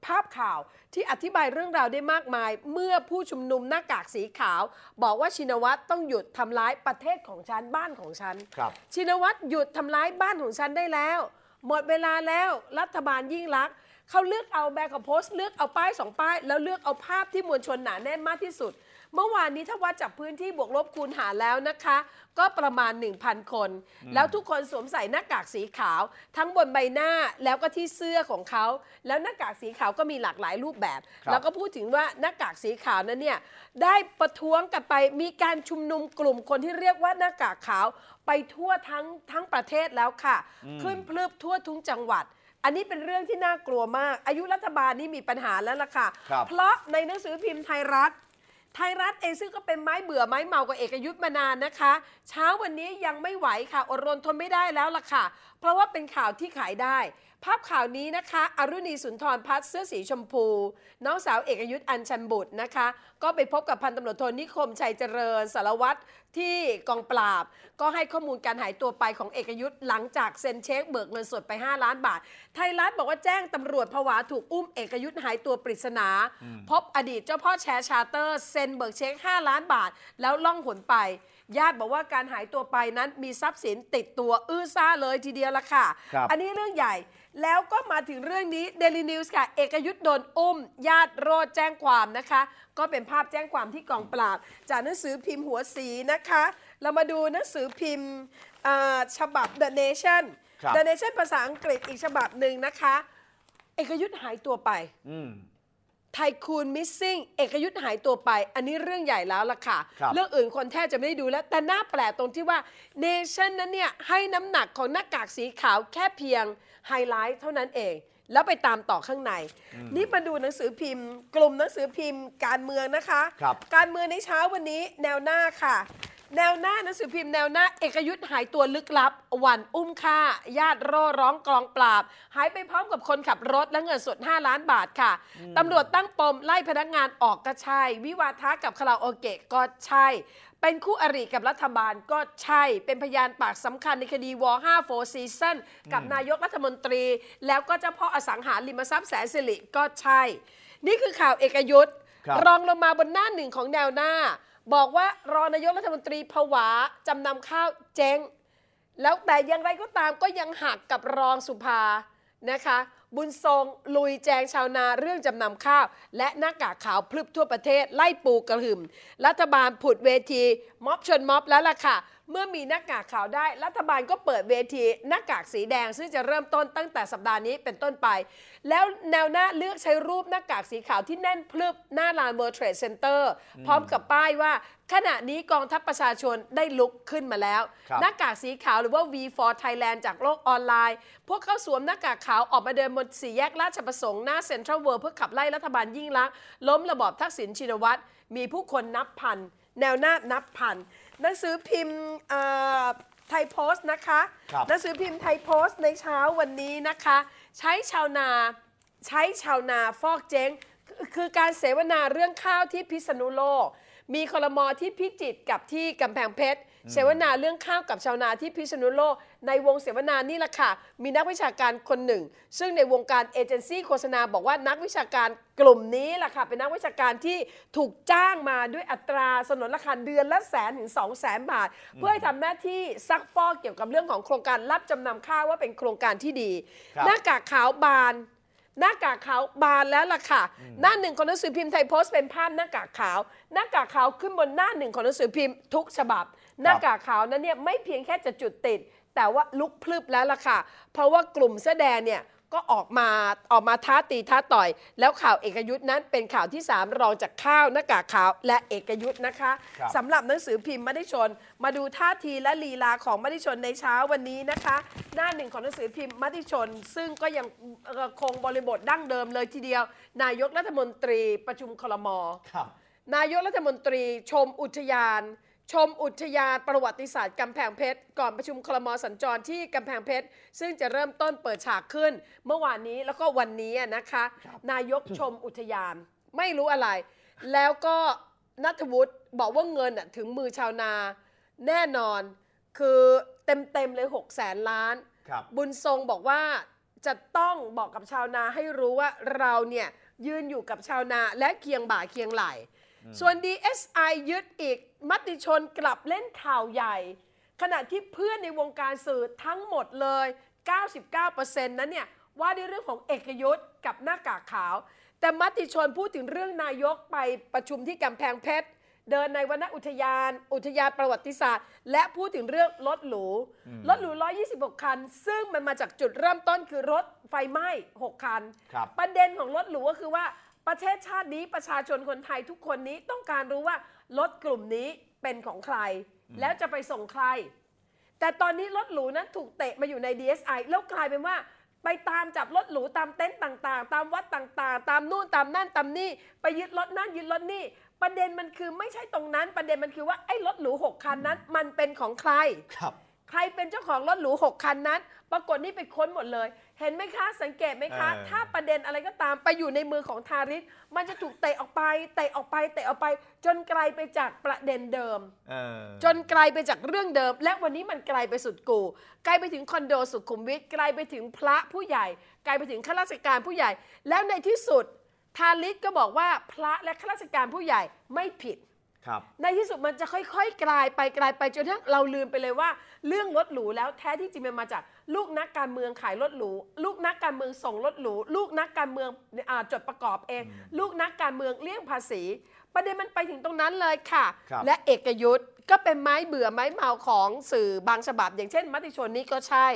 ภาพข่าวที่อธิบายเรื่องราวได้มากมาย เมื่อผู้ชุมนุมหน้ากากสีขาว บอกว่าชินวัตรต้องหยุดทำร้ายประเทศของฉันบ้านของฉันครับชินวัตรหยุดทำร้ายบ้านของฉันได้แล้ว หมดเวลาแล้วรัฐบาลยิ่งรักษเขาเลือกเอาแบงก์กับโพสต์เลือกเอาป้ายสองป้ายแล้วเลือกเอาภาพที่มวลชนหนาแน่นมากที่สุด เมื่อวานนี้ถ้าวัดจากพื้นที่บวกลบคูณหารแล้วนะคะก็ประมาณ 1,000 คน แล้วทุกคนสวมใส่หน้ากากสีขาวทั้งบนใบหน้าแล้วก็ที่เสื้อของเขา แล้วหน้ากากสีขาวก็มีหลากหลายรูปแบบบแล้วก็พูดถึงว่าหน้ากากสีขาวนั้นเนี่ยได้ประท้วงกันไปมีการชุมนุมกลุ่มคนที่เรียกว่าหน้ากากขาวไปทั่วทั้งทั้งประเทศแล้วค่ะ ขึ้นพลืบทั่วทุกจังหวัดอันนี้เป็นเรื่องที่น่ากลัวมากอายุรัฐบาลนี่มีปัญหาแล้วล่ะค่ะคเพราะในหนังสือพิมพ์ไทยรัฐ ไทยรัฐเองซึ่งก็เป็นไม้เบื่อ ไม้เมากับเอกยุทธ์มานานนะคะ เช้าวันนี้ยังไม่ไหวค่ะอดรนทนไม่ได้แล้วล่ะค่ะ เพราะว่าเป็นข่าวที่ขายได้ภาพข่าวนี้นะคะ อรุณีสุนทรพัฒน์เสื้อสีชมพู น้องสาวเอกยุทธอัญชันบุตรนะคะ ก็ไปพบกับพันตำรวจโทนิคมชัยเจริญ สารวัตรที่กองปราบ ก็ให้ข้อมูลการหายตัวไปของเอกยุทธหลังจากเซ็นเช็คเบิกเงินสดไป 5 ล้านบาท ไทยรัฐบอกว่าแจ้งตำรวจผวาถูกอุ้มเอกยุทธหายตัวปริศนา พบอดีตเจ้าพ่อแชร์ชาเตอร์เซ็นเบิกเช็ค5 ล้านบาท แล้วล่องหนไปญาติบอกว่าการหายตัวไปนั้นมีทรัพย์สินติดตัวอื้อซ่าเลยทีเดียวละค่ะอันนี้เรื่องใหญ่แล้วก็มาถึงเรื่องนี้เดลี่นิวส์ค่ะ เอกยุทธ์โดน อุ้มญาติโรดแจ้งความนะคะ ก็เป็นภาพแจ้งความที่กองปราบ จากหนังสือพิมพ์หัวสีนะคะ เรามาดูหนังสือพิมพ์ฉบับ The Nation นเดอ The Nation ภาษาอังกฤษอีกฉบับหนึ่งนะคะ เอกยุทธ์หายตัวไปไทคูนมิสซิ่งเอกยุทธ์หายตัวไป อันนี้เรื่องใหญ่แล้วล่ะค่ะครเรื่องอื่นคนแทบจะไม่ได้ดูแล้ว แต่น่าแปลกตรงที่ว่าเนชั่นนั้นเนี่ยให้น้ำหนักของหน้ากากสีขาวแค่เพียงไฮไลท์เท่านั้นเอง แล้วไปตามต่อข้างในนี่มาดูหนังสือพิมพ์ กลุ่มหนังสือพิมพ์การเมืองนะคะคการเมืองในเช้าวันนี้แนวหน้าค่ะ แนวหน้าหนังสือพิมพ์แนวหน้าเอกยุทธ์หายตัวลึกลับวันอุ้มฆ่า ญาติร่ร้องกองปราบ หายไปพร้อมกับคนขับรถ และเงินสด5 ล้านบาทค่ะตำรวจตั้งปมไล่พนักงานออกก็ใช่วิวาทะกับคาราโอเกะก็ใช่เป็นคู่อริกับรัฐบาลก็ใช่ เป็นพยานปากสำคัญในคดีวอ5 4ซีซั่นกับนายกรัฐมนตรี แล้วก็เจ้าพ่ออสังหาริมทรัพย์แสนสิริก็ใช่ นี่คือข่าวเอกยุทธ์รองลงมาบนหน้าหนึ่งของแนวหน้า บอกว่ารอนายกรัฐมนตรีผวาจำนำข้าวเจ๊ง แล้วแต่อย่างไรก็ตามก็ยังหักกับรองสุภานะคะบุญทรงลุยแจงชาวนาเรื่องจำนำข้าว และหน้ากากขาว พลึบทั่วประเทศไล่ปูกระหึ่ม รัฐบาลผุดเวที ม็อบชนม็อบแล้วล่ะค่ะเมื่อมีหน้ากากขาวได้รัฐบาลก็เปิดเวทีหน้ากากสีแดงซึ่งจะเริ่มต้นตั้งแต่สัปดาห์นี้เป็นต้นไป แล้วแนวหน้าเลือกใช้รูปหน้ากากสีขาวที่แน่นพลึบ หน้าลาน World Trade Center พร้อมกับป้ายว่า ขณะนี้กองทัพประชาชนได้ลุกขึ้นมาแล้ว หน้ากากสีขาวหรือว่า V for Thailand จากโลกออนไลน์ พวกเขาสวมหน้ากากขาวออกมาเดินบนสี่แยกราชประสงค์หน้าเซ็นทรัลเวิลด์เพื่อขับไล่รัฐบาลยิ่งลักษณ์ล้มระบอบทักษิณชินวัตรมีผู้คนนับพันแนวหน้านับพันนังสือพิมพ์ไทยโพสต์นะคะหนังสือพิมพ์ไทยโพสต์ในเช้าวันนี้นะคะ ใช้ชาวนา ใช้ชาวนาฟอกเจ๊งคือการเสวนาเรื่องข้าวที่พิษณุโลก มีคลมอที่พิจิตรกับที่กำแพงเพชรเสวนาเรื่องข้าวกับชาวนาที่พิษณุโลก ในวงเสวนานี่แหละค่ะมีนักวิชาการคนหนึ่ง ซึ่งในวงการเอเจนซี่โฆษณาบอกว่านักวิชาการกลุ่มนี้แหละค่ะเป็นนักวิชาการที่ถูกจ้างมาด้วยอัตราสนนราคาเดือนละแสนถึงสองแสนบาท เพื่อให้ทำหน้าที่ซักฟอกเกี่ยวกับเรื่องของโครงการรับจำนำข้าวว่าเป็นโครงการที่ดีหน้ากากขาวบานหน้ากากขาวบานแล้วล่ะค่ะหน้าหนึ่งของหนังสือพิมพ์ไทยโพสต์เป็นภาพหน้ากากขาว หน้ากากขาวขึ้นบนหน้าหนึ่งของหนังสือพิมพ์ทุกฉบับหน้ากากขาวนั้นเนี่ยไม่เพียงแค่จะจุดติด แต่ว่าลุกพลึบแล้วล่ะค่ะ เพราะว่ากลุ่มเสื้อแดงเนี่ยก็ออกมาออกมาท้าตีท้าต่อย แล้วข่าวเอกยุทธ์นั้นเป็นข่าวที่3รองจากข้าวหน้ากากขาวและเอกยุทธ์นะคะคสำหรับหนังสือพิมพ์มติชน มาดูท่าทีและลีลาของมติชนในเช้าวันนี้นะคะ หน้าหนึ่งของหนังสือพิมพ์มติชน ซึ่งก็ยังคงบริบทดั้งเดิมเลยทีเดียว นายกรัฐมนตรี ประชุมคลมรนายกรัฐมนตรีชมอุทยานชมอุทยานประวัติศาสตร์กำแพงเพชร ก่อนประชุมคลมสัญจรที่กำแพงเพชร ซึ่งจะเริ่มต้นเปิดฉากขึ้น เมื่อวานนี้แล้วก็วันนี้นะคะ นายกชมอุทยานไม่รู้อะไร แล้วก็นัทวุฒิบอกว่าเงินถึงมือชาวนา แน่นอนคือเต็มเต็มเลย6แสนล้านบบุญทรงบอกว่าจะต้องบอกกับชาวนาให้รู้ว่าเราเนี่ยยืนอยู่กับชาวนาและเคียงบ่าเคียงไหล่ส่วน DSI ยึดอีกมติชนกลับเล่นข่าวใหญ่ ขณะที่เพื่อนในวงการสื่อทั้งหมดเลย 99%นั้นเนี่ย ว่าในเรื่องของเอกยุทธ์กับหน้ากากขาว แต่มติชนพูดถึงเรื่องนายกไปประชุมที่กำแพงเพชรเดินในวรรณอุทยาน อุทยานประวัติศาสตร์และพูดถึงเรื่องรถหรูรถหรู126 คัน ซึ่งมันมาจากจุดเริ่มต้นคือรถไฟไหม้6คันครประเด็นของรถหรูก็คือว่าประเทศชาตินี้ประชาชนคนไทยทุกคนนี้ต้องการรู้ว่ารถกลุ่มนี้เป็นของใคร แล้วจะไปส่งใคร แต่ตอนนี้รถหรูนั้นถูกเตะมาอยู่ใน DSI แล้วกลายเป็นว่า ไปตามจับรถหรูตามเต็นต์ต่าง ๆ ตามวัดต่างๆ ตามนู่นตามนั่นตามนี่ไปยึดรถนั่นยึดรถนี่ประเด็นมันคือไม่ใช่ตรงนั้น ประเด็นมันคือว่าไอ้รถหรูหกคันนั้น มันเป็นของใครครับใครเป็นเจ้าของรถหรูหกคันนั้น ปรากฏนี่ไปค้นหมดเลย เห็นไหมคะสังเกตไหมคะ ถ้าประเด็นอะไรก็ตามไปอยู่ในมือของทาริสมันจะถูกเตะออกไปเตะออกไปเตะออกไป จนไกลไปจากประเด็นเดิมจนไกลไปจากเรื่องเดิม และวันนี้มันไกลไปสุดกูไกลไปถึงคอนโดสุขุมวิทไกลไปถึงพระผู้ใหญ่ไกลไปถึงข้าราชการผู้ใหญ่ แล้วในที่สุด ทาริสก็บอกว่าพระและข้าราชการผู้ใหญ่ไม่ผิดในที่สุดมันจะค่อยๆ กลายไปกลายไปจนทั้งเราลืมไปเลยว่าเรื่องรถหรูแล้วแท้ที่จริงมันมาจาก ลูกนักการเมืองขายรถหรูลูกนักการเมืองส่งรถหรูลูกนักการเมืองอจดประกอบเอง ลูกนักการเมืองเลี่ยงภาษี ประเด็นมันไปถึงตรงนั้นเลยค่ะคและเอกยุทธ์ก็เป็นไม้เบื่อไม้เมาของสื่อบางฉบับอย่างเช่นมติชนนี้ก็ใช่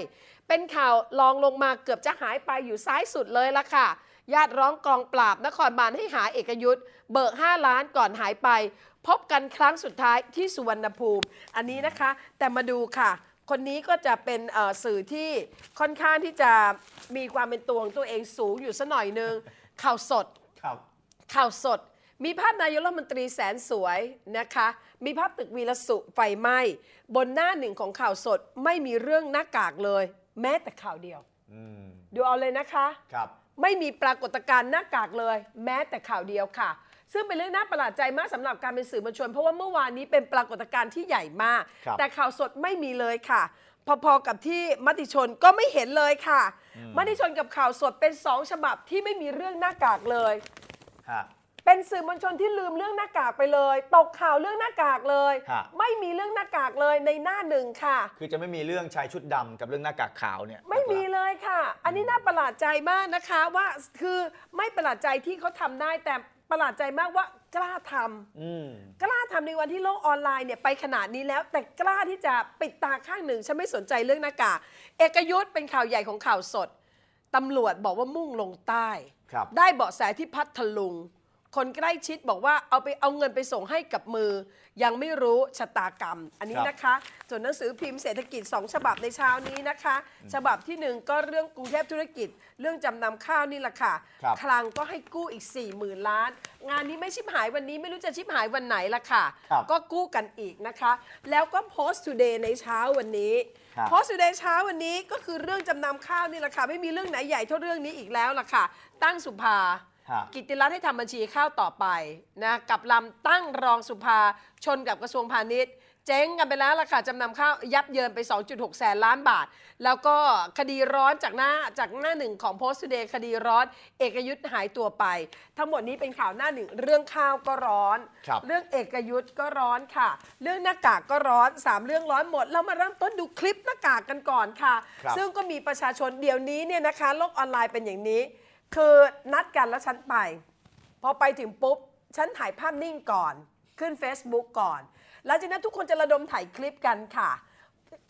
เป็นข่าวรองลงมาเกือบจะหายไปอยู่ซ้ายสุดเลยละค่ะญาติร้องกองปราบนครบาลให้หาเอกยุทธ์เบิก5ล้านก่อนหายไป พบกันครั้งสุดท้ายที่สุวรรณภูมิ อันนี้นะคะ แต่มาดูค่ะ คนนี้ก็จะเป็นสื่อที่ค่อนข้างที่จะมีความเป็นตัวของตัวเองสูงอยู่สัหน่อยนึงข่าวสดข่าวสด มีภาพนายกรัฐมนตรีแสนสวยนะคะ มีภาพตึกวีรสุไฟไหม้บนหน้าหนึ่งของข่าวสดไม่มีเรื่องหน้ากากเลย แม้แต่ข่าวเดียวดูเอาเลยนะคะครับไม่มีปรากฏการณ์หน้ากากเลย แม้แต่ข่าวเดียวค่ะ ซึ่งเป็นเรื่องน่าประหลาดใจมากสำหรับการเป็นสื่อมวลชน เพราะว่าเมื่อวานนี้เป็นปรากฏการณ์ที่ใหญ่มาก แต่ข่าวสดไม่มีเลยค่ะ พอๆกับที่มติชนก็ไม่เห็นเลยค่ะมติชนกับข่าวสดเป็นสองฉบับที่ไม่มีเรื่องหน้ากากเลยะเป็นสื่อมวลชนที่ลืมเรื่องหน้ากากไปเลย ตกข่าวเรื่องหน้ากากเลย ไม่มีเรื่องหน้ากากเลยในหน้าหนึ่งค่ะ คือจะไม่มีเรื่องชายชุดดำกับเรื่องหน้ากากขาวเนี่ยไม่มีเลยค่ะ อันนี้น่าประหลาดใจมากนะคะว่าคือไม่ประหลาดใจที่เขาทำได้แต่ประหลาดใจมากว่ากล้าทำกล้าทำในวันที่โลกออนไลน์เนี่ยไปขนาดนี้แล้ว แต่กล้าที่จะปิดตาข้างหนึ่งฉันไม่สนใจเรื่องหน้ากาก เอกยุทธเป็นข่าวใหญ่ของข่าวสดตำรวจบอกว่ามุ่งลงใต้ได้เบาะแสที่พัทลุงคนใกล้ชิดบอกว่าเอาไปเอาเงินไปส่งให้กับมือ ยังไม่รู้ ชะตากรรม อันนี้นะคะส่วนหนังสือพิมพ์เศรษฐกิจ 2 ฉบับในเช้านี้นะคะ ฉบับที่ 1 ก็เรื่องกรุงเทพธุรกิจเรื่องจำนำข้าวนี่แหละค่ะ ครัคลังก็ให้กู้อีก4มื่นล้าน งานนี้ไม่ชิบหายวันนี้ไม่รู้จะชิบหายวันไหนละค่ะคก็กู้กันอีกนะคะ แล้วก็โพสต์ทูเดย์ในเช้าวันนี้รโพสต์ทูเดย์เช้าวันนี้ก็คือเรื่องจำนำข้าวนี่แหละค่ะ ไม่มีเรื่องไหนใหญ่เท่าเรื่องนี้อีกแล้วล่ะค่ะ ตั้งสุภากิติรัตน์ให้ทำบัญชีข้าวต่อไปนะกับลำตั้งรองสุภาชนกับกระทรวงพาณิชย์เจ๊งกันไปแล้วราคาจำนำข้าวยับเยินไป 2.6แสนล้านบาท แล้วก็คดีร้อนจากหน้าจากหน้าหนึ่งของโพสต์เดย์คดีร้อน เอกยุทธ์หายตัวไป ทั้งหมดนี้เป็นข่าวหน้าหนึ่งเรื่องข้าวก็ร้อนรเรื่องเอกยุทธ์ก็ร้อนค่ะ เรื่องหน้ากากก็ร้อนสามเรื่องร้อนหมดเรามาเริ่มต้นดูคลิปหน้ากากกันก่อนค่ะคซึ่งก็มีประชาชนเดี๋ยวนี้เนี่ยนะคะโลกออนไลน์เป็นอย่างนี้คือนัดกันแล้วฉันไป พอไปถึงปุ๊บฉันถ่ายภาพนิ่งก่อนขึ้น Facebook ก่อนหลังจากนั้นทุกคนจะระดมถ่ายคลิปกันค่ะ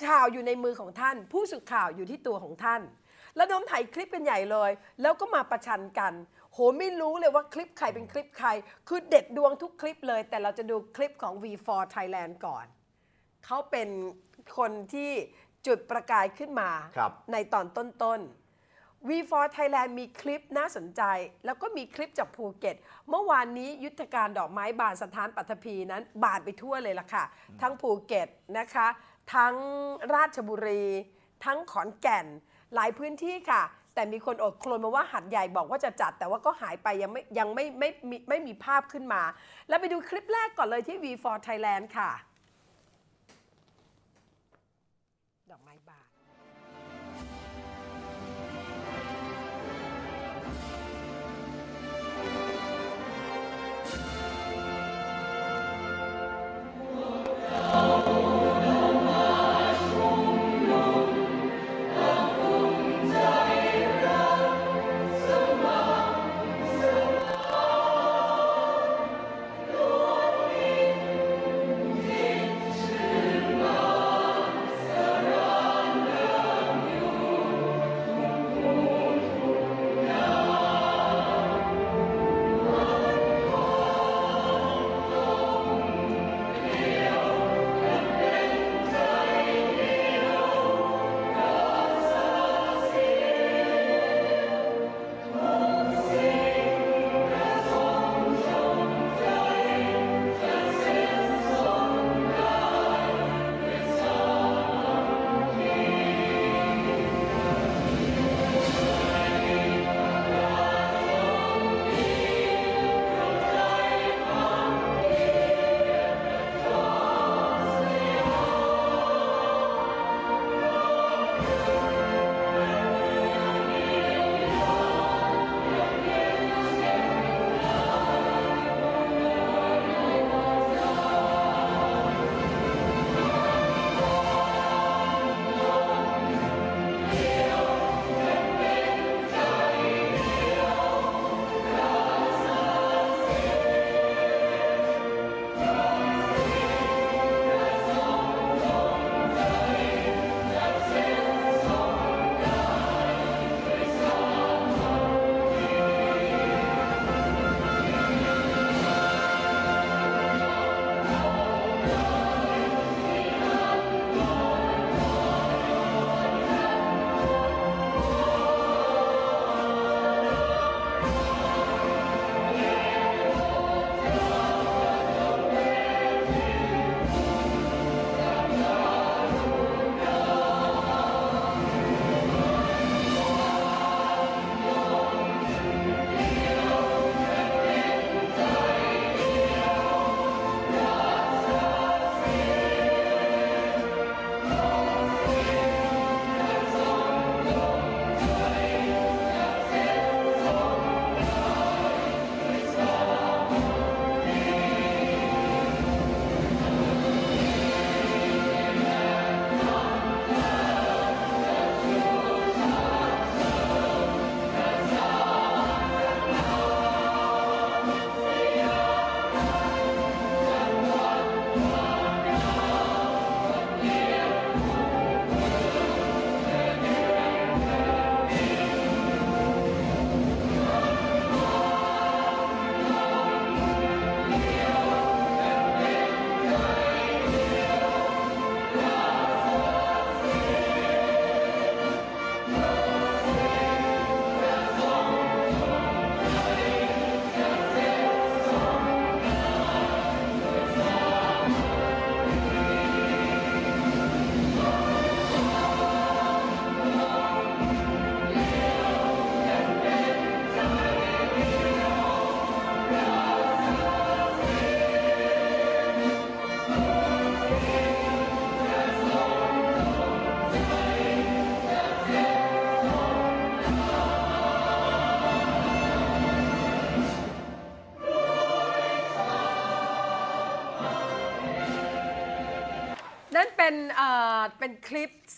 ข่าวอยู่ในมือของท่าน ผู้สื่อข่าวอยู่ที่ตัวของท่านระดมถ่ายคลิปกันใหญ่เลย แล้วก็มาประชันกัน โหไม่รู้เลยว่าคลิปใครเป็นคลิปใคร คือเด็ดดวงทุกคลิปเลย แต่เราจะดูคลิปของ V4 Thailand ก่อนเขาเป็นคนที่จุดประกายขึ้นมา ในตอนต้นๆวีฟอร์ไทยแลนด์มีคลิปน่าสนใจ แล้วก็มีคลิปจากภูเก็ตเมื่อวานนี้ยุทธการดอกไม้บานสถานปัทภีนั้น บานไปทั่วเลยล่ะค่ะ ทั้งภูเก็ตนะคะทั้งราชบุรี ทั้งขอนแก่น หลายพื้นที่ค่ะ แต่มีคนอดโคลนมาว่าหัดใหญ่บอกว่าจะจัด แต่ว่าก็หายไปยังไม่ยังไม่ไม่ไม่มีภาพขึ้นมา แล้วไปดูคลิปแรกก่อนเลยที่ V4 Thailand ค่ะ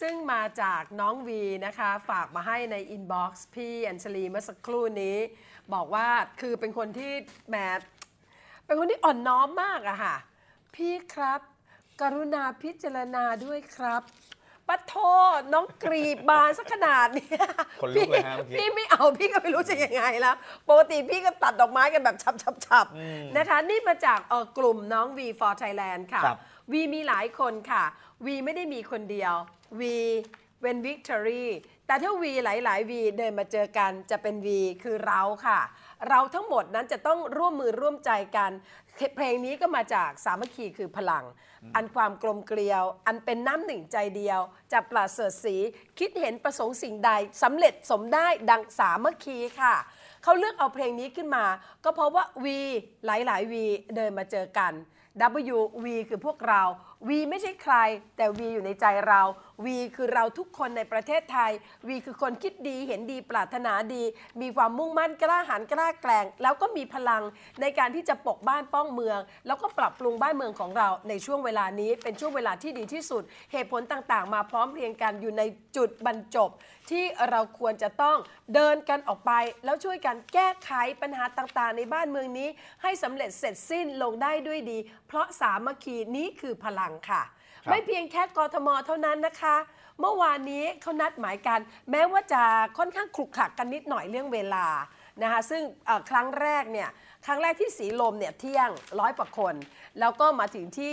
ซึ่งมาจากน้องวีนะคะ ฝากมาให้ในอินบ็อกซ์พี่อัญชลีเมื่อสักครู่นี้ บอกว่าคือเป็นคนที่แหมเป็นคนที่อ่อนน้อมมากอะค่ะ พี่ครับกรุณาพิจารณาด้วยครับปะโทน้องกรีบบานสักขนาดนี้นลุกเลยฮะ่พี่ไม่เอา พี่ก็ไม่รู้จะยังไงแล้วปกติพี่ก็ตัดดอกไม้กันแบบฉับฉับๆนะคะนี่มาจากกลุ่มน้อง V อร์ Thailand ค่ะวีมีหลายคนค่ะวีไม่ได้มีคนเดียว V when victory แต่ถ้า V หลายๆ V เดินมาเจอกันจะเป็น V คือเราค่ะ เราทั้งหมดนั้นจะต้องร่วมมือร่วมใจกัน เพลงนี้ก็มาจากสามัคคีคือพลัง อันความกลมเกลียว อันเป็นน้ำหนึ่งใจเดียวจะปราศเสสี คิดเห็นประสงค์สิ่งใดสำเร็จสมได้ดังสามัคคีค่ะ เขาเลือกเอาเพลงนี้ขึ้นมา ก็เพราะว่า V หลายๆ V เดินมาเจอกัน W V คือพวกเรา V ไม่ใช่ใคร แต่ V อยู่ในใจเราวีคือเราทุกคนในประเทศไทย วีคือคนคิดดีเห็นดีปรารถนาดี มีความมุ่งมั่นกล้าหาญกล้าแกร่งแล้วก็มีพลังในการที่จะปกบ้านป้องเมือง แล้วก็ปรับปรุงบ้านเมืองของเราในช่วงเวลานี้ เป็นช่วงเวลาที่ดีที่สุด เหตุผลต่างๆมาพร้อมเพรียงกันอยู่ในจุดบรรจบ ที่เราควรจะต้องเดินกันออกไป แล้วช่วยกันแก้ไขปัญหาต่างๆ ในบ้านเมืองนี้ ให้สำเร็จเสร็จสิ้นลงได้ด้วยดี เพราะสามัคคีนี้คือพลังค่ะไม่เพียงแค่กทมเท่านั้นนะคะ เมื่อวานนี้เขานัดหมายกัน แม้ว่าจะค่อนข้างขลุกขลักกันนิดหน่อยเรื่องเวลา นะคะ ซึ่งครั้งแรกเนี่ย ครั้งแรกที่สีลมเนี่ยเที่ยงร้อยกว่าคน แล้วก็มาถึงที่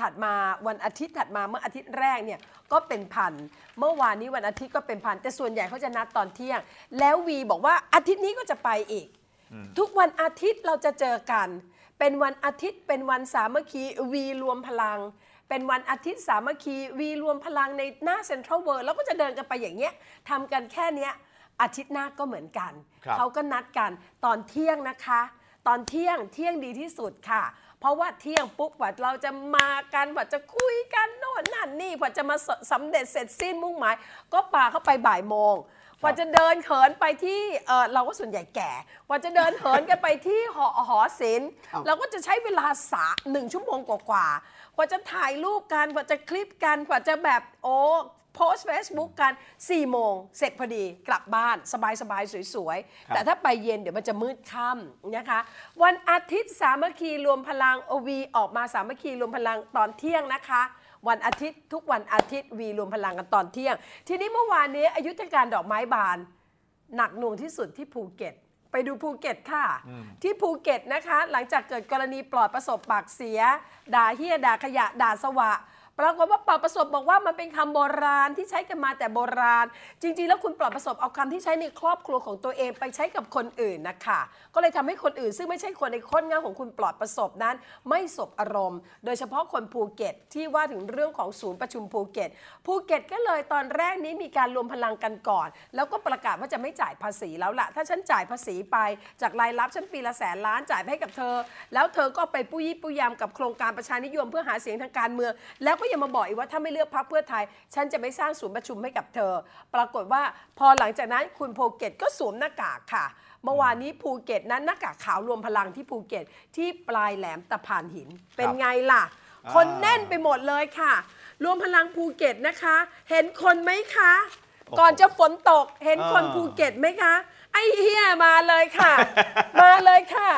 ถัดมาวันอาทิตย์ถัดมาเมื่ออาทิตย์แรกเนี่ยก็เป็นพัน เมื่อวานนี้วันอาทิตย์ก็เป็นพันแต่ส่วนใหญ่เขาจะนัดตอนเที่ยง แล้ววีบอกว่าอาทิตย์นี้ก็จะไปอีก ทุกวันอาทิตย์เราจะเจอกัน เป็นวันอาทิตย์เป็นวันสามัคคีวีรวมพลังเป็นวันอาทิตย์สามัคคีวีรวมพลังในหน้าเซ็นทรัลเวิร์แล้วก็จะเดินกันไปอย่างเงี้ยทำกันแค่เนี้ยอาทิตย์หน้าก็เหมือนกันเขาก็นัดกันตอนเที่ยงนะคะ ตอนเที่ยงเที่ยงดีที่สุดค่ะ เพราะว่าเที่ยงปุ๊บว่าเราจะมากันว่าจะคุยกันโน่นนั่นนี่ว่าจะมาสสำเร็จเสร็จสิ้นมุ่งหมาย ก็ปาเข้าไปบ่ายโมงว่าจะเดินเขินไปที่เออเราก็ส่วนใหญ่แก่ว่าจะเดินเหินกันไปที่หอหอศิลป์เราก็จะใช้เวลาสาหนึ่งชั่วโมงกว่ากว่าจะถ่ายรูปกันกว่าจะคลิปกันกว่าจะแบบโอ้โพสเฟซบุ๊กกัน4โมงเสร็จพอดีกลับบ้าน สบายๆสวยๆแต่ถ้าไปเย็นเดี๋ยวมันจะมืดค่ำนะคะวันอาทิตย์สามัคคีรวมพลังโอวีออกมาสามัคคีรวมพลังตอนเที่ยงนะคะ วันอาทิตย์ทุกวันอาทิตย์วีรวมพลังกันตอนเที่ยง ทีนี้เมื่อวานนี้อายุทยการดอกไม้บาน หนักหน่วงที่สุดที่ภูเก็ตไปดูภูเก็ตค่ะ ที่ภูเก็ตนะคะ หลังจากเกิดกรณีปลอดประสบปากเสียด่าเฮียด่าขยะด่าสวะปรากฏว่าปลอบประสบบอกว่ามันเป็นคำโบราณที่ใช้กันมาแต่โบราณ จริงๆแล้วคุณปลอบประสบเอาคำที่ใช้ในครอบครัวของตัวเองไปใช้กับคนอื่นนะคะก็เลยทำให้คนอื่น ซึ่งไม่ใช่คนในคนงานของคุณปลอดประสบนั้น ไม่สบอารมณ์ โดยเฉพาะคนภูเก็ต ที่ว่าถึงเรื่องของศูนย์ประชุมภูเก็ตภูเก็ตก็เลยตอนแรกนี้มีการรวมพลังกันก่อน แล้วก็ประกาศว่าจะไม่จ่ายภาษีแล้วละ่ะถ้าฉันจ่ายภาษีไป จากรายรับฉันปีละแสนล้านจ่ายให้กับเธอ แล้วเธอก็ไปปุยปุยยยำกับโครงการประชานิยมเพื่อหาเสียงทางการเมืองแล้วก็็ยังมาบอกอีกว่าถ้าไม่เลือกพักเพื่อไทย ฉันจะไม่สร้างศูนย์ประชุมให้กับเธอ ปรากฏว่าพอหลังจากนั้นคุณภูเก็ตก็สวมหน้ากากค่ะเมื่อวานนี้ภูเก็ตนั้นหน้ากากขาวรวมพลังที่ภูเก็ต ที่ปลายแหลมตะพานหิน เป็นไงล่ะ คนแน่นไปหมดเลยค่ะ รวมพลังภูเก็ตนะคะ เห็นคนไหมคะ ก่อนจะฝนตกเห็นคนภูเก็ตไหมคะไอ้เฮียมาเลยค่ะมาเลยค่ะ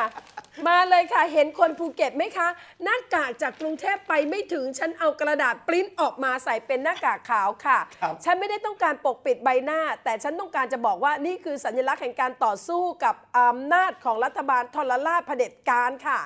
มาเลยค่ะ เห็นคนภูเก็ตไหมคะ หน้ากากจากกรุงเทพไปไม่ถึงฉันเอากระดาษปริ้นออกมาใส่เป็นหน้ากากขาวค่ะ ฉันไม่ได้ต้องการปกปิดใบหน้า แต่ฉันต้องการจะบอกว่านี่คือสัญลักษณ์แห่งการต่อสู้กับอำนาจของรัฐบาลทรราชเผด็จการค่ะ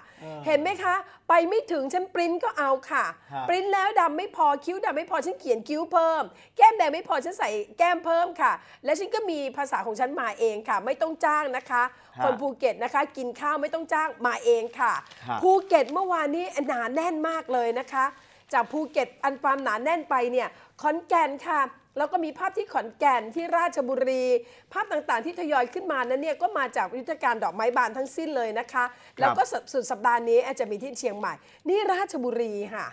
เห็นไหมคะไปไม่ถึงฉันปริ้นก็เอาค่ะปริ้นแล้วดำไม่พอคิ้วดำไม่พอฉันเขียนคิ้วเพิ่มแก้มแดงไม่พอฉันใส่แก้มเพิ่มค่ะ และฉันก็มีภาษาของฉันมาเองค่ะ ไม่ต้องจ้างนะคะคนภูเก็ตนะคะกินข้าวไม่ต้องจ้างมาเองค่ะะภูเก็ตเมื่อวานนี้หนาแน่นมากเลยนะคะ จากภูเก็ตอันความหนาแน่นไปเนี่ยขอนแก่นค่ะแล้วก็มีภาพที่ขอนแก่นที่ราชบุรี ภาพต่างๆที่ทยอยขึ้นมานั้นเนี่ยก็มาจากยุทธการดอกไม้บานทั้งสิ้นเลยนะคะ แล้วก็สุดสัปดาห์นี้อาจจะมีที่เชียงใหม่ นี่ราชบุรีค่ะ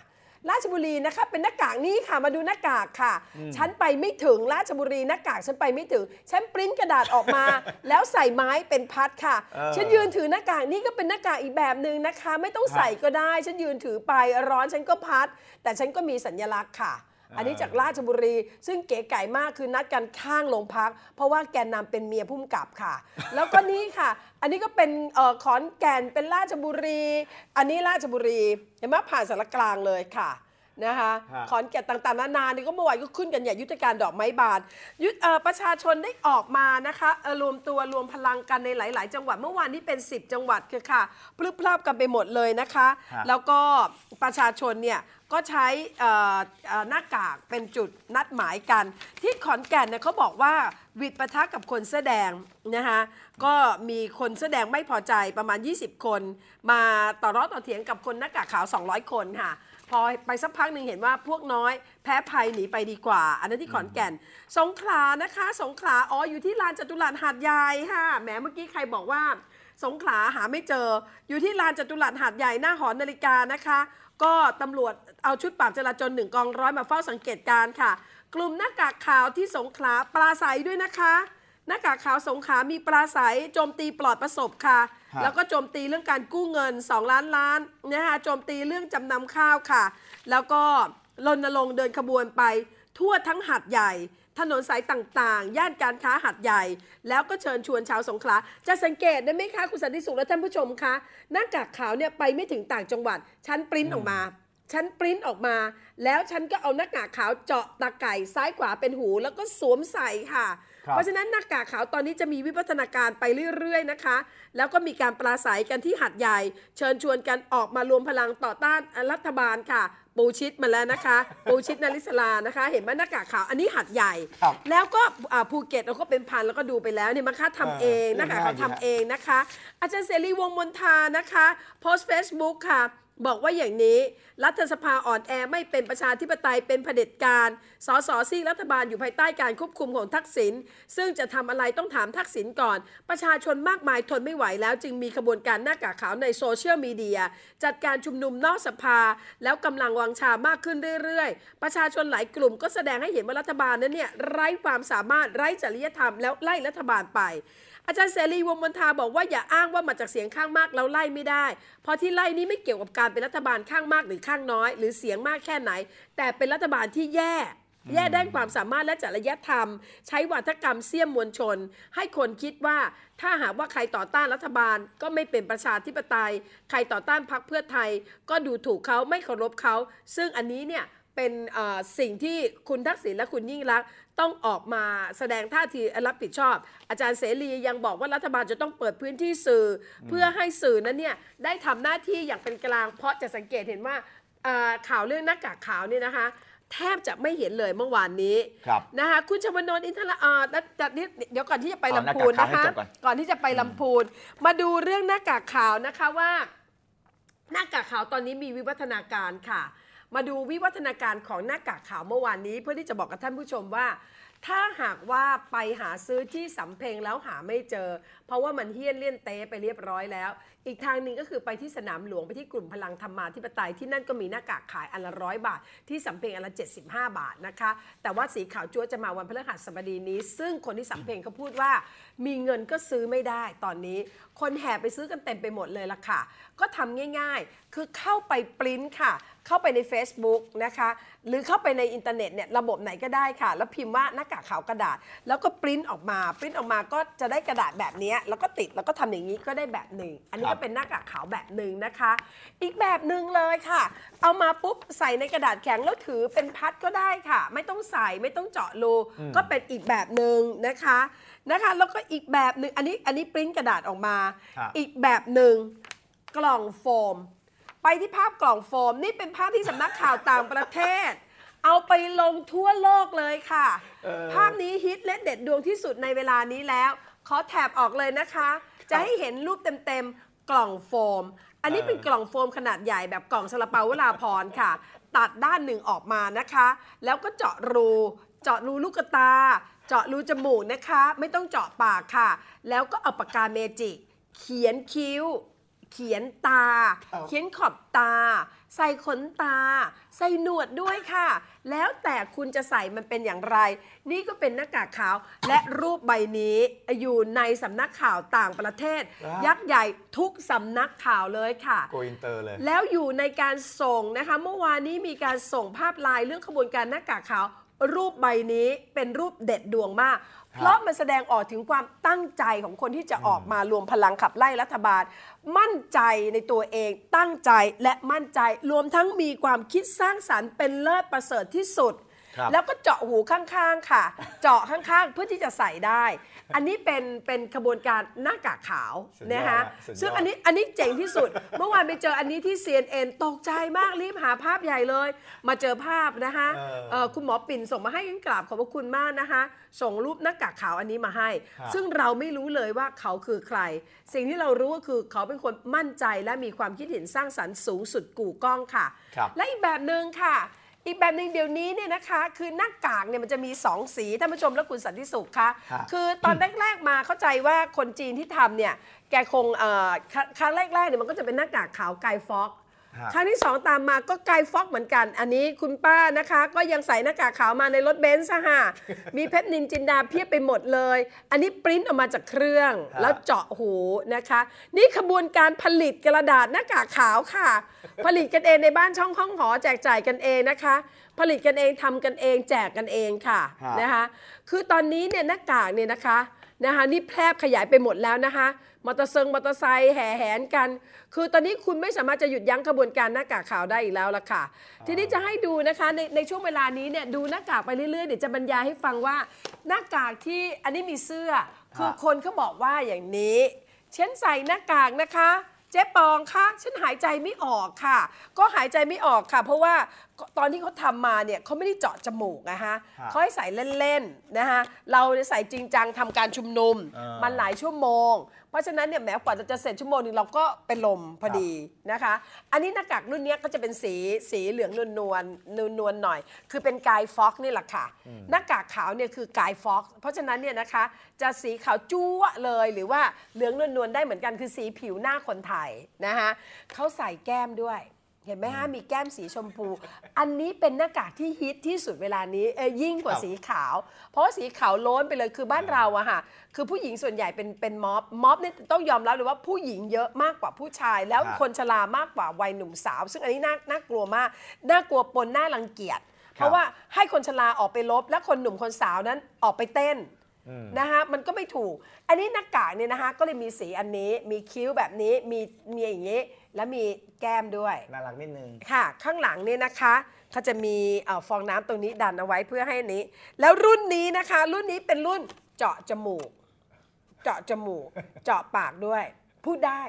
ราชบุรีนะคะ เป็นหน้ากากนี้ค่ะมาดูหน้ากากค่ะ ฉันไปไม่ถึงราชบุรีหน้ากากฉันไปไม่ถึง ฉันปริ้นกระดาษออกมา แล้วใส่ไม้เป็นพัดค่ะ ฉันยืนถือหน้ากากนี้ก็เป็นหน้ากากอีกแบบหนึ่งนะคะ ไม่ต้องใส่ก็ได้ฉันยืนถือไปร้อนฉันก็พัด แต่ฉันก็มีสัญลักษณ์ค่ะอันนี้จากราชบุรีซึ่งเก๋ไก่มากคือนัดกันข้างโรงพัก เพราะว่าแกนนำเป็นเมียพุ่มกับค่ะ แล้วก็นี้ค่ะ อันนี้ก็เป็นขอนแก่นเป็นราชบุรี อันนี้ราชบุรี เห็นไหมผ่านสารกลางเลยค่ะนะคะขอนแก่นต่างๆนานาเนี่ยก็เมื่อวานก็ขึ้นกันใหญ่ยุทธการดอกไม้บานยุทธประชาชนได้ออกมานะคะรวมตัวรวมพลังกันในหลายๆ จังหวัด เมื่อวานนี้เป็น 10 จังหวัดคือ ค่ะพลึบพล่บกันไปหมดเลยนะคะ แล้วก็ประชาชนเนี่ยก็ใช้หน้ากากเป็นจุดนัดหมายกัน ที่ขอนแก่นเนี่ยเขาบอกว่า วิดประทะกับคนเสื้อแดงนะคะก็มีคนเสื้อแดงไม่พอใจประมาณ 20 คน มาต่อร้อต่อเถียงกับคนหน้ากากขาว 200 คนค่ะพอไปสักพักหนึ่งเห็นว่าพวกน้อย แพ้ภัยหนีไปดีกว่า อันนั้นที่ขอนแก่น สงขลานะคะ สงขลาอ๋ออยู่ที่ลานจตุรัสหาดใหญ่ค่ะแหมเมื่อกี้ใครบอกว่า สงขลาหาไม่เจอ อยู่ที่ลานจตุรัสหาดใหญ่หน้าหอนาฬิกานะคะ ก็ตำรวจเอาชุดปราบจราจรหนึ่งกองร้อยมาเฝ้าสังเกตการค่ะ กลุ่มหน้ากากขาวที่สงขลาปลาใสด้วยนะคะหน้ากากขาวสงขลามีปลาใสโจมตีปลอดประสบค่ะแล้วก็โจมตีเรื่องการกู้เงิน 2 ล้านล้านนะคะโจมตีเรื่องจำนำข้าวค่ะ แล้วก็รณรงค์เดินขบวนไป ทั่วทั้งหัดใหญ่ ถนนสายต่างๆ ย่านการค้าหัดใหญ่ แล้วก็เชิญชวนชาวสงขลาจะสังเกตได้ไหมคะคุณสันติสุขและท่านผู้ชมคะหน้ากากขาวเนี่ยไปไม่ถึงต่างจังหวัดชั้นปริ้นออกมาฉันปริ้นออกมา แล้วฉันก็เอาหน้ากากขาวเจาะตาไก่ซ้ายขวาเป็นหูแล้วก็สวมใส่ค่ะเพราะฉะนั้นหน้ากากขาวตอนนี้จะมีวิวัฒนาการไปเรื่อยๆนะคะ แล้วก็มีการปราศัยกันที่หัดใหญ่ เชิญชวนกันออกมารวมพลังต่อต้านรัฐบาลค่ะ ปูชิดมาแล้วนะคะ ปูชิดนาริสลานะคะ เห็นไหมหน้ากากขาวอันนี้หัดใหญ่ แล้วก็ภูเก็ตเราก็เป็นพันแล้วก็ดูไปแล้วเนี่ยมาค่าทำเองหน้ากากาเราทำเองนะคะ อาจารย์เสรีวงมนทานะคะโพสต์ f บุ๊กค่ะบอกว่าอย่างนี้ รัฐสภาอ่อนแอไม่เป็นประชาธิปไตยเป็นเผด็จการสสซีรัฐบาลอยู่ภายใต้การควบคุมของทักษิณซึ่งจะทำอะไรต้องถามทักษิณก่อน ประชาชนมากมายทนไม่ไหวแล้วจึงมีขบวนการหน้ากากขาวในโซเชียลมีเดียจัดการชุมนุมนอกสภา แล้วกำลังวังชามากขึ้นเรื่อยๆประชาชนหลายกลุ่มก็แสดงให้เห็นว่ารัฐบาลนั้นเนี่ยไร้ความสามารถไร้จริยธรรมแล้วไล่รัฐบาลไปอาจารย์เสรีวงมนทาบอกว่าอย่าอ้างว่ามาจากเสียงข้างมากแล้วไล่ไม่ได้ เพราะที่ไล่นี้ไม่เกี่ยวกับการเป็นรัฐบาลข้างมากหรือข้างน้อยหรือเสียงมากแค่ไหน แต่เป็นรัฐบาลที่แย่ แย่ด้านความสามารถและจริยธรรม ใช้วัฒกรรมเสี่ยมมวลชน ให้คนคิดว่าถ้าหากว่าใครต่อต้านรัฐบาล ก็ไม่เป็นประชาธิปไตยใครต่อต้านพรรคเพื่อไทย ก็ดูถูกเขาไม่เคารพเขาซึ่งอันนี้เนี่ยเป็นสิ่งที่คุณทักษิณและคุณยิ่งรักต้องออกมาแสดงท่าทีรับผิดชอบ อาจารย์เสรียังบอกว่ารัฐบาลจะต้องเปิดพื้นที่สื่อ เพื่อให้สื่อนั้นเนี่ยได้ทำหน้าที่อย่างเป็นกลาง เพราะจะสังเกตเห็นว่าข่าวเรื่องหน้ากากขาวนี่นะคะ แทบจะไม่เห็นเลยเมื่อวานนี้นะคะคุณชมนนท์อินทราอ่าเดี๋ยวก่อนที่จะไปลำพูนนะคะ ก่อนที่จะไปลำพูนมาดูเรื่องหน้ากากขาวนะคะว่า หน้ากากขาวตอนนี้มีวิวัฒนาการค่ะมาดูวิวัฒนาการของหน้ากากขาวเมื่อวานนี้เพื่อที่จะบอกกับท่านผู้ชมว่า ถ้าหากว่าไปหาซื้อที่สำเพ็งแล้วหาไม่เจอ เพราะว่ามันเฮี้ยนเลี่ยนเตไปเรียบร้อยแล้ว อีกทางหนึ่งก็คือไปที่สนามหลวงไปที่กลุ่มพลังธรรมาธิปไตยที่นั่นก็มีหน้ากากขายอันละร้อยบาท ที่สำเพ็งอันละ75บาทนะคะแต่ว่าสีขาวจั๊วจะมาวันพฤหัสบดีนี้ ซึ่งคนที่สำเพ็งเขาพูดว่า มีเงินก็ซื้อไม่ได้ ตอนนี้คนแห่ไปซื้อกันเต็มไปหมดเลยล่ะค่ะ ก็ทำง่าย ๆ คือเข้าไปปริ้นค่ะเข้าไปใน Facebook นะคะ หรือเข้าไปในอินเทอร์เน็ตเนี่ยระบบไหนก็ได้ค่ะ แล้วพิมพ์ว่าหน้ากากขาวกระดาษ แล้วก็ปริ้นออกมาปริ้นออกมาก็จะได้กระดาษแบบนี้ แล้วก็ติดแล้วก็ทำอย่างนี้ก็ได้แบบหนึ่ง อันนี้ก็เป็นหน้ากากขาวแบบหนึ่งนะคะ อีกแบบหนึ่งเลยค่ะ เอามาปุ๊บใส่ในกระดาษแข็งแล้วถือ เป็นพัดก็ได้ค่ะ ไม่ต้องใส่ไม่ต้องเจาะรูก็เป็นอีกแบบหนึ่งนะคะนะคะ แล้วก็อีกแบบหนึ่งอันนี้อันนี้ปริ้นกระดาษออกมา อีกแบบหนึ่งกล่องโฟมไปที่ภาพกล่องโฟมนี่เป็นภาพที่สำนักข่าวต่างประเทศ เอาไปลงทั่วโลกเลยค่ะ ภาพนี้ฮิตและเด็ดดวงที่สุดในเวลานี้แล้ว ขอแถบออกเลยนะคะ จะให้เห็นรูปเต็มๆ กล่องโฟมอันนี้เป็นกล่องโฟมขนาดใหญ่แบบกล่องสลาเปาวลาพรค่ะ ตัดด้านหนึ่งออกมานะคะ แล้วก็เจาะรู เจาะรูลูกตา เจาะรูจมูกนะคะ ไม่ต้องเจาะปากค่ะ แล้วก็เอาปากกาเมจิเขียนคิ้วเขียนตา เขียนขอบตา ใส่ขนตา ใส่หนวดด้วยค่ะ แล้วแต่คุณจะใส่มันเป็นอย่างไร นี่ก็เป็นหน้ากากขาว และรูปใบนี้ อยู่ในสำนักข่าวต่างประเทศ ยักษ์ใหญ่ทุกสำนักข่าวเลยค่ะโกอินเตอร์เลย แล้วอยู่ในการส่งนะคะเมื่อวานนี้มีการส่งภาพลายเรื่องขบวนการหน้ากากขาว รูปใบนี้เป็นรูปเด็ดดวงมากเพราะมันแสดงออกถึงความตั้งใจของคนที่จะออกมารวมพลังขับไล่รัฐบาล มั่นใจในตัวเองตั้งใจและมั่นใจรวมทั้งมีความคิดสร้างสารรค์เป็นเลิศประเสริฐที่สุดแล้วก็เจาะหูข้างๆ ค่ะ เจาะข้างๆ เพื่อที่จะใส่ได้ อันนี้เป็นเป็นขบวนการหน้ากากขาวนะคะ ซึ่งอันนี้อันนี้เจ๋งที่สุด เมื่อวานไปเจออันนี้ที่ CNN ตกใจมากรีบหาภาพใหญ่เลย มาเจอภาพนะคะ คุณหมอปิ่นส่งมาให้กังกราบขอบพระคุณมากนะคะ ส่งรูปหน้ากากขาวอันนี้มาให้ ซึ่งเราไม่รู้เลยว่าเขาคือใคร สิ่งที่เรารู้ก็คือเขาเป็นคนมั่นใจ และมีความคิดเห็นสร้างสรรค์สูงสุดกู่ก้องค่ะคและอีกแบบหนึ่งค่ะอีกแบบหนึ่งเดี๋ยวนี้เนี่ยนะคะ คือหน้ากากเนี่ยมันจะมี 2 สี ท่านผู้ชมและคุณสันติสุขคะคคือตอนแรก ๆ มาเข้าใจว่าคนจีนที่ทำเนี่ย แกคงครั้งครั้งแรกๆเนี่ยมันก็จะเป็นหน้ากากขาวกายฟอกครั้งที่สองตามมาก็ไกลฟอกเหมือนกัน อันนี้คุณป้านะคะก็ยังใส่หน้ากากขาวมาในรถเบนซ์ฮะมีเพชรนินจินดาเพียบไปหมดเลย อันนี้ปริ้นออกมาจากเครื่องแล้วเจาะหูนะคะ นี่ขบวนการผลิตกระดาษหน้ากากขาวค่ะ ผลิตกันเองในบ้านช่องห้องหอแจกจ่ายกันเองนะคะ ผลิตกันเองทำกันเองแจกกันเองค่ะนะคะ คือตอนนี้เนี่ยหน้ากากเนี่ยนะคะนะคะนี่แพร่ขยายไปหมดแล้วนะคะมอเตอร์เซงมอเตอร์ไซค์แห่แหนกัน คือตอนนี้คุณไม่สามารถจะหยุดยั้งกระบวนการหน้ากากขาวได้อีกแล้วล่ะค่ะ ทีนี้จะให้ดูนะคะในในช่วงเวลานี้เนี่ยดูหน้ากากไปเรื่อยๆเดี๋ยวจะบรรยายให้ฟังว่าหน้ากากที่อันนี้มีเสื้อ คือคนเขาบอกว่าอย่างนี้ เช่นใส่หน้ากากนะคะเจ๊ปองคะฉันหายใจไม่ออกค่ะ ก็หายใจไม่ออกค่ะ เพราะว่าตอนที่เขาทำมาเนี่ยเขาไม่ได้เจาะจมูกนะคะเขาให้ใส่เล่น ๆ นะคะเราใส่จริงจังทำการชุมนุมมันหลายชั่วโมงเพราะฉะนั้นเนี่ยแม้กว่าจะเสร็จชั่วโมงหนึงเราก็เป็นลมพอดีนะคะ อันนี้หน้ากากรุ่นนี้ก็จะเป็นสีสีเหลืองนวลนวลนวลนวลหน่อย คือเป็นกายฟอกนี่แหละค่ะหน้ากากขาวเนี่ยคือกายฟอกเพราะฉะนั้นเนี่ยนะคะจะสีขาวจั๊วะเลยหรือว่าเหลืองนวลนวลได้เหมือนกันคือสีผิวหน้าคนไทยนะคะเขาใส่แก้มด้วยห็นไหมฮะมีแก้มสีชมพูอันนี้เป็นหน้ากากที่ฮิตที่สุดเวลานี้เอ้ยิ่งกว่าสีขาวเพราะว่าสีขาวล้นไปเลยคือบ้านเราอะค่ะคือผู้หญิงส่วนใหญ่เป็นเป็นม็อบม็อบนี่ต้องยอมรับเลยว่าผู้หญิงเยอะมากกว่าผู้ชาย แล้วคนชรามากกว่าวัยหนุ่มสาว ซึ่งอันนี้น่าน่ากลัวมากน่ากลัวปนน่ารังเกียจเพราะว่าให้คนชราออกไปลบและคนหนุ่มคนสาวนั้นออกไปเต้นนะคะมันก็ไม่ถูก อันนี้หน้ากากเนี่ยนะคะก็เลยมีสีอันนี้มีคิ้วแบบนี้มีมีอย่างนี้และมีแก้มด้วยน่ารักนิดนึง ค่ะ ข้างหลังนี่นะคะเขาจะมีเออฟองน้ำตรงนี้ดันเอาไว้เพื่อให้นี้ แล้วรุ่นนี้นะคะ รุ่นนี้เป็นรุ่นเจาะจมูก เจาะจมูก เจาะปากด้วยพูดได้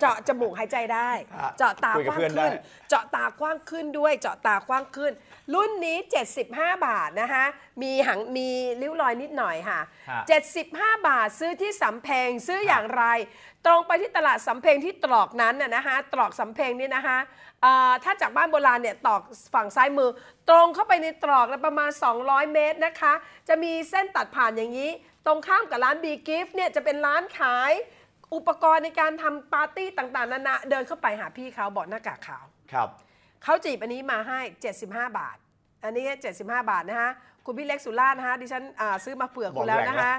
เจาะจมูกหายใจได้ เจาะตากว้างขึ้น เจาะตากว้างขึ้นด้วย เจาะตากว้างขึ้น รุ่นนี้ 75 บาทนะคะมีหังมีริ้วรอยนิดหน่อยค่ะ75 บาทซื้อที่สำเพ็งซื้ออย่างไร ตรงไปที่ตลาดสำเพ็งที่ตรอกนั้นน่ะนะคะตรอกสำเพ็งนี่นะคะถ้าจากบ้านโบราณเนี่ยตรอกฝั่งซ้ายมือตรงเข้าไปในตรอกประมาณ 200 เมตรนะคะ จะมีเส้นตัดผ่านอย่างนี้ ตรงข้ามกับร้านกิฟต์เนี่ยจะเป็นร้านขายอุปกรณ์ในการทำปาร์ตี้ต่างๆนานาเดินเข้าไปหาพี่เขาบอกหน้ากากขาวครับเขาจีบอันนี้มาให้ 75 บาท อันนี้ 75 บาทนะฮะคุณพี่เล็กสุรานะฮะดิฉันซื้อมาเผื่อคุณแล้วนะคะ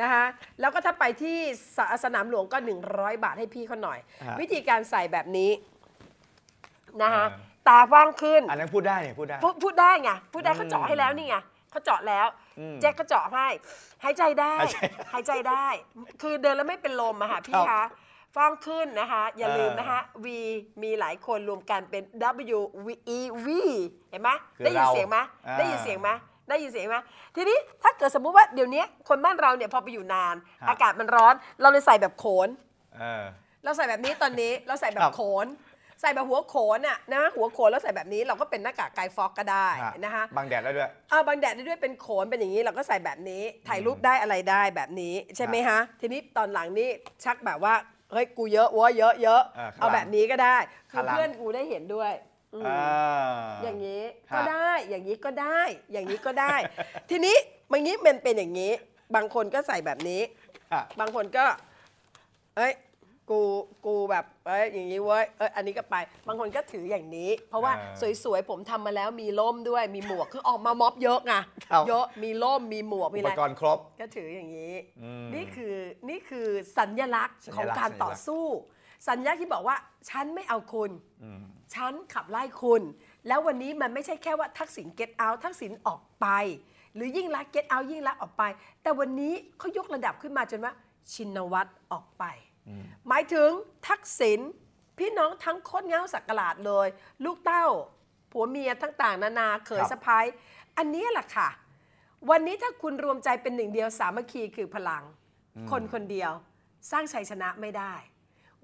นะคะแล้วก็ถ้าไปที่สสนามหลวงก็ 100 บาทให้พี่เขาหน่อย วิธีการใส่แบบนี้นะคะตากว้างขึ้นอันนั้นพูดได้เนี่ยพูดได้พูดได้ไงพูดได้เขาเจาะให้แล้วนี่ไงเขาเจาะแล้วแจ็คก็เจาะให้หายใจได้หายใจได้ คือเดินแล้วไม่เป็นลมอะค่ะพี่คะฟ้องขึ้นนะคะ อย่าลืมนะคะ V มีหลายคนรวมกันเป็น W E V เห็นไหมได้ยินเสียงไหมได้ยินเสียงไหมได้ยินเสียงไหมทีนี้ถ้าเกิดสมมุติว่าเดี๋ยวนี้คนบ้านเราเนี่ยพอไปอยู่นาน อากาศมันร้อนเราเลยใส่แบบโขนเราใส่แบบนี้ตอนนี้เราใส่แบบบโขนใส่แบบหัวโขนอ่ะนะหัวโขนแล้วใส่แบบนี้เราก็เป็นหน้ากากไกฟอกก็ได้นะคะบังแดดได้ด้วยอ่าบังแดดได้ด้วยเป็นโขนเป็นอย่างนี้เราก็ใส่แบบนี้ถ่ายรูปได้อะไรได้แบบนี้ใช่ไหมฮะทีนี้ตอนหลังนี้ชักแบบว่าเฮ้ยกูเยอะวัวเยอะเยอะเอาแบบนี้ก็ได้คือเพื่อนกูได้เห็นด้วยอย่างนี้ก็ได้อย่างนี้ก็ได้อย่างนี้ก็ได้ ทีนี้บางนี้มันเป็นอย่างนี้ บางคนก็ใส่แบบนี้ บางคนก็ เอ้ยกูกูแบบ เอ้ย อย่างนี้เว้ย เอ้ย อันนี้ก็ไป บางคนก็ถืออย่างนี้ เพราะว่าสวยๆ ผมทำมาแล้วมีล่มด้วย มีหมวก คือออกมาม็อบเยอะไง เยอะ มีล่มมีหมวกมีอะปไรกรบครบ ก็ถืออย่างนี้ นี่คือ นี่คือสัญลักษณ์ของการต่อสู้ สัญลักษณ์ที่บอกว่าฉันไม่เอาคุณ ฉันขับไล่คุณ แล้ววันนี้มันไม่ใช่แค่ว่าทักษิณ get out ทักษิณออกไป หรือยิ่งรักเก็ get out ยิ่งรักออกไป แต่วันนี้เขายกระดับขึ้นมาจนว่าชินวัตรออกไปหมายถึงทักษิณพี่น้องทั้งโคนเงาสักกลาดเลย ลูกเต้าผัวเมียทั้งต่าง นานาเขยสะพ้ายอันนี้แหละค่ะ วันนี้ถ้าคุณรวมใจเป็นหนึ่งเดียว สามัคคีคือพลังคนคนเดียวสร้างชัยชนะไม่ได้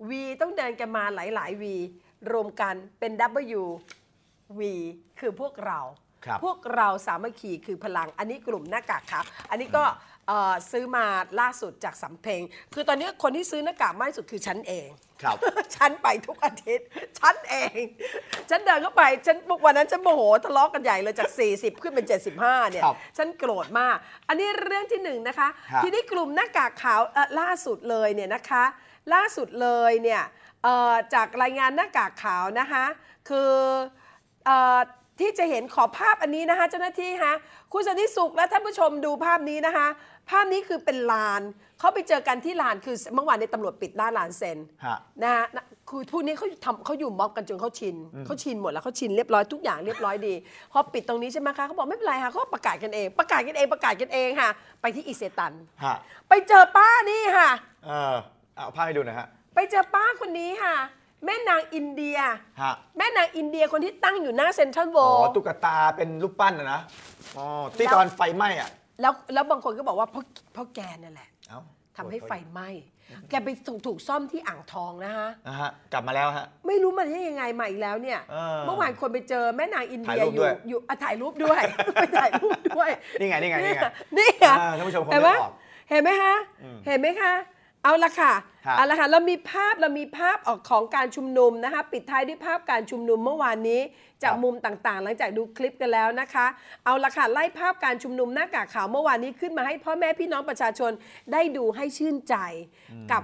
วีต้องเดินกันมาหลายๆวี รวมกันเป็น W V คือพวกเรา พวกเราสามัคคีคือพลังอันนี้กลุ่มหน้ากากครับ อันนี้ก็ซื้อมาล่าสุดจากสำเพ็ง คือตอนนี้คนที่ซื้อหน้ากากมากที่สุดคือฉันเอง ครับฉันไปทุกอาทิตย์ฉันเอง ฉันเดินเข้าไปฉันวันนั้นฉันโมโหทะเลาะกันใหญ่เลยจาก 40 ขึ้นเป็น 75เนี่ยครับฉันโกรธมาก อันนี้เรื่องที่หนึ่งนะคะ ทีนี้กลุ่มหน้ากากขาว เอ่อ ล่าสุดเลยเนี่ยนะคะ ล่าสุดเลยเนี่ย เอ่อ จากรายงานหน้ากากขาวนะคะ คือ เออที่จะเห็นขอภาพอันนี้นะคะเจ้าหน้าที่ฮะ คุณสันติสุขและท่านผู้ชมดูภาพนี้นะคะภาพนี้คือเป็นลานเขาไปเจอกันที่ลานคือเมื่อวานในตำรวจปิดหน้าลานเซนะนะฮะคือทุกนี้เขาทำเขาอยู่ม็อบกันจนเขาชินเขาชินหมดแล้วเขาชินเรียบร้อยทุกอย่างเรียบร้อยดี พอปิดตรงนี้ใช่ไหมคะเขาบอกไม่เป็นไรค่ะเขาประกาศกันเอง ประกาศกันเองประกาศกันเองค่ะ ไปที่อิเซตันไปเจอป้านี่ค่ะเออเอาภาพให้ดูนะฮะไปเจอป้าคนนี้ค่ะ แม่นางอินเดียแม่นางอินเดียคนที่ตั้งอยู่หน้าเซ็นทรัลเวอ๋อลด์ตุ๊กตาเป็นรูปปั้นนะนะอ๋อที่ตอนไฟไหม้อ่ะแล้วแล้วบางคนก็บอกว่าเพราะเพราะแกนั่นแหละทำทำให้ไฟไหม้แกไปถูกถูกซ่อมที่อ่างทองนะฮะอ่ฮะ กลับมาแล้วฮะ ไม่รู้มันยังไงมาอีกแล้วเนี่ยเมื่อวานคนไปเจอแม่นางอินเดียอยู่อยู่อ่ะถ่ายรูปด้วยไปถ่ายรูปด้วย นี่ไง นี่ไงนี่ไงนี่ไง่ท่านผู้ชมคงเห็นไหมออก เห็นไหมคะเห็นไหมคะเอาละค่ะเอาละค่ะ เรามีภาพเรามีภาพออกของการชุมนุมนะคะ ปิดท้ายด้วยภาพการชุมนุมเมื่อวานนี้ จากมุมต่างๆ หลังจากดูคลิปกันแล้วนะคะ เอาละค่ะ ไล่ภาพการชุมนุมหน้ากากขาวเมื่อวานนี้ขึ้นมาให้พ่อแม่พี่น้องประชาชนได้ดูให้ชื่นใจ กับ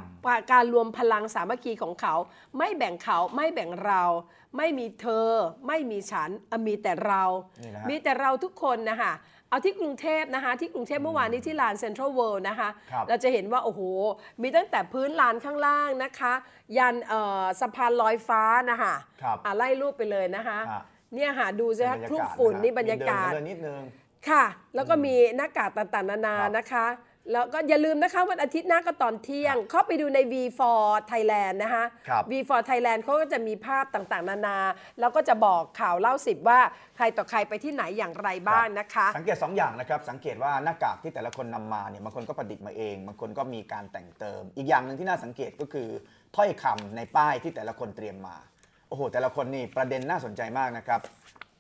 การรวมพลังสามัคคีของเขา ไม่แบ่งเขาไม่แบ่งเรา ไม่มีเธอ ไม่มีฉันมีแต่เรา มีแต่เราทุกคนนะคะเอาที่กรุงเทพนะคะที่กรุงเทพเมื่อวานนี้ที่ลานเซ็นทรัลเวิลด์นะคะเราจะเห็นว่า โอ้โห มีตั้งแต่พื้นลานข้างล่างนะคะ ยันสะพานลอยฟ้านะคะคอะไล่รูปไปเลยนะคะ เนี่ยหาะดูสิคะคลุกฝุ่นนี่บรรยากาศเดินนิดนึงค่ะ แล้วก็มีหน้ากากต่างๆนานานะคะแล้วก็อย่าลืมนะคะวันอาทิตย์หน้าก็ตอนเที่ยง เข้าไปดูใน V4 Thailand นะคะค V4 Thailand เขาก็จะมีภาพต่างๆนานา แล้วก็จะบอกข่าวเล่าสิบว่าใครต่อใครไปที่ไหนอย่างไรบ้างนะคะสังเกต2ออย่างนะครับสังเกตว่าหน้ากากที่แต่ละคนนำมาเนี่ยบางคนก็ประดิษฐ์มาเองบางคนก็มีการแต่งเติม อีกอย่างหนึ่งที่น่าสังเกตก็คือถ้อยคำในป้ายที่แต่ละคนเตรียมมาโอ้โหแต่ละคนนี่ประเด็นน่าสนใจมากนะครับ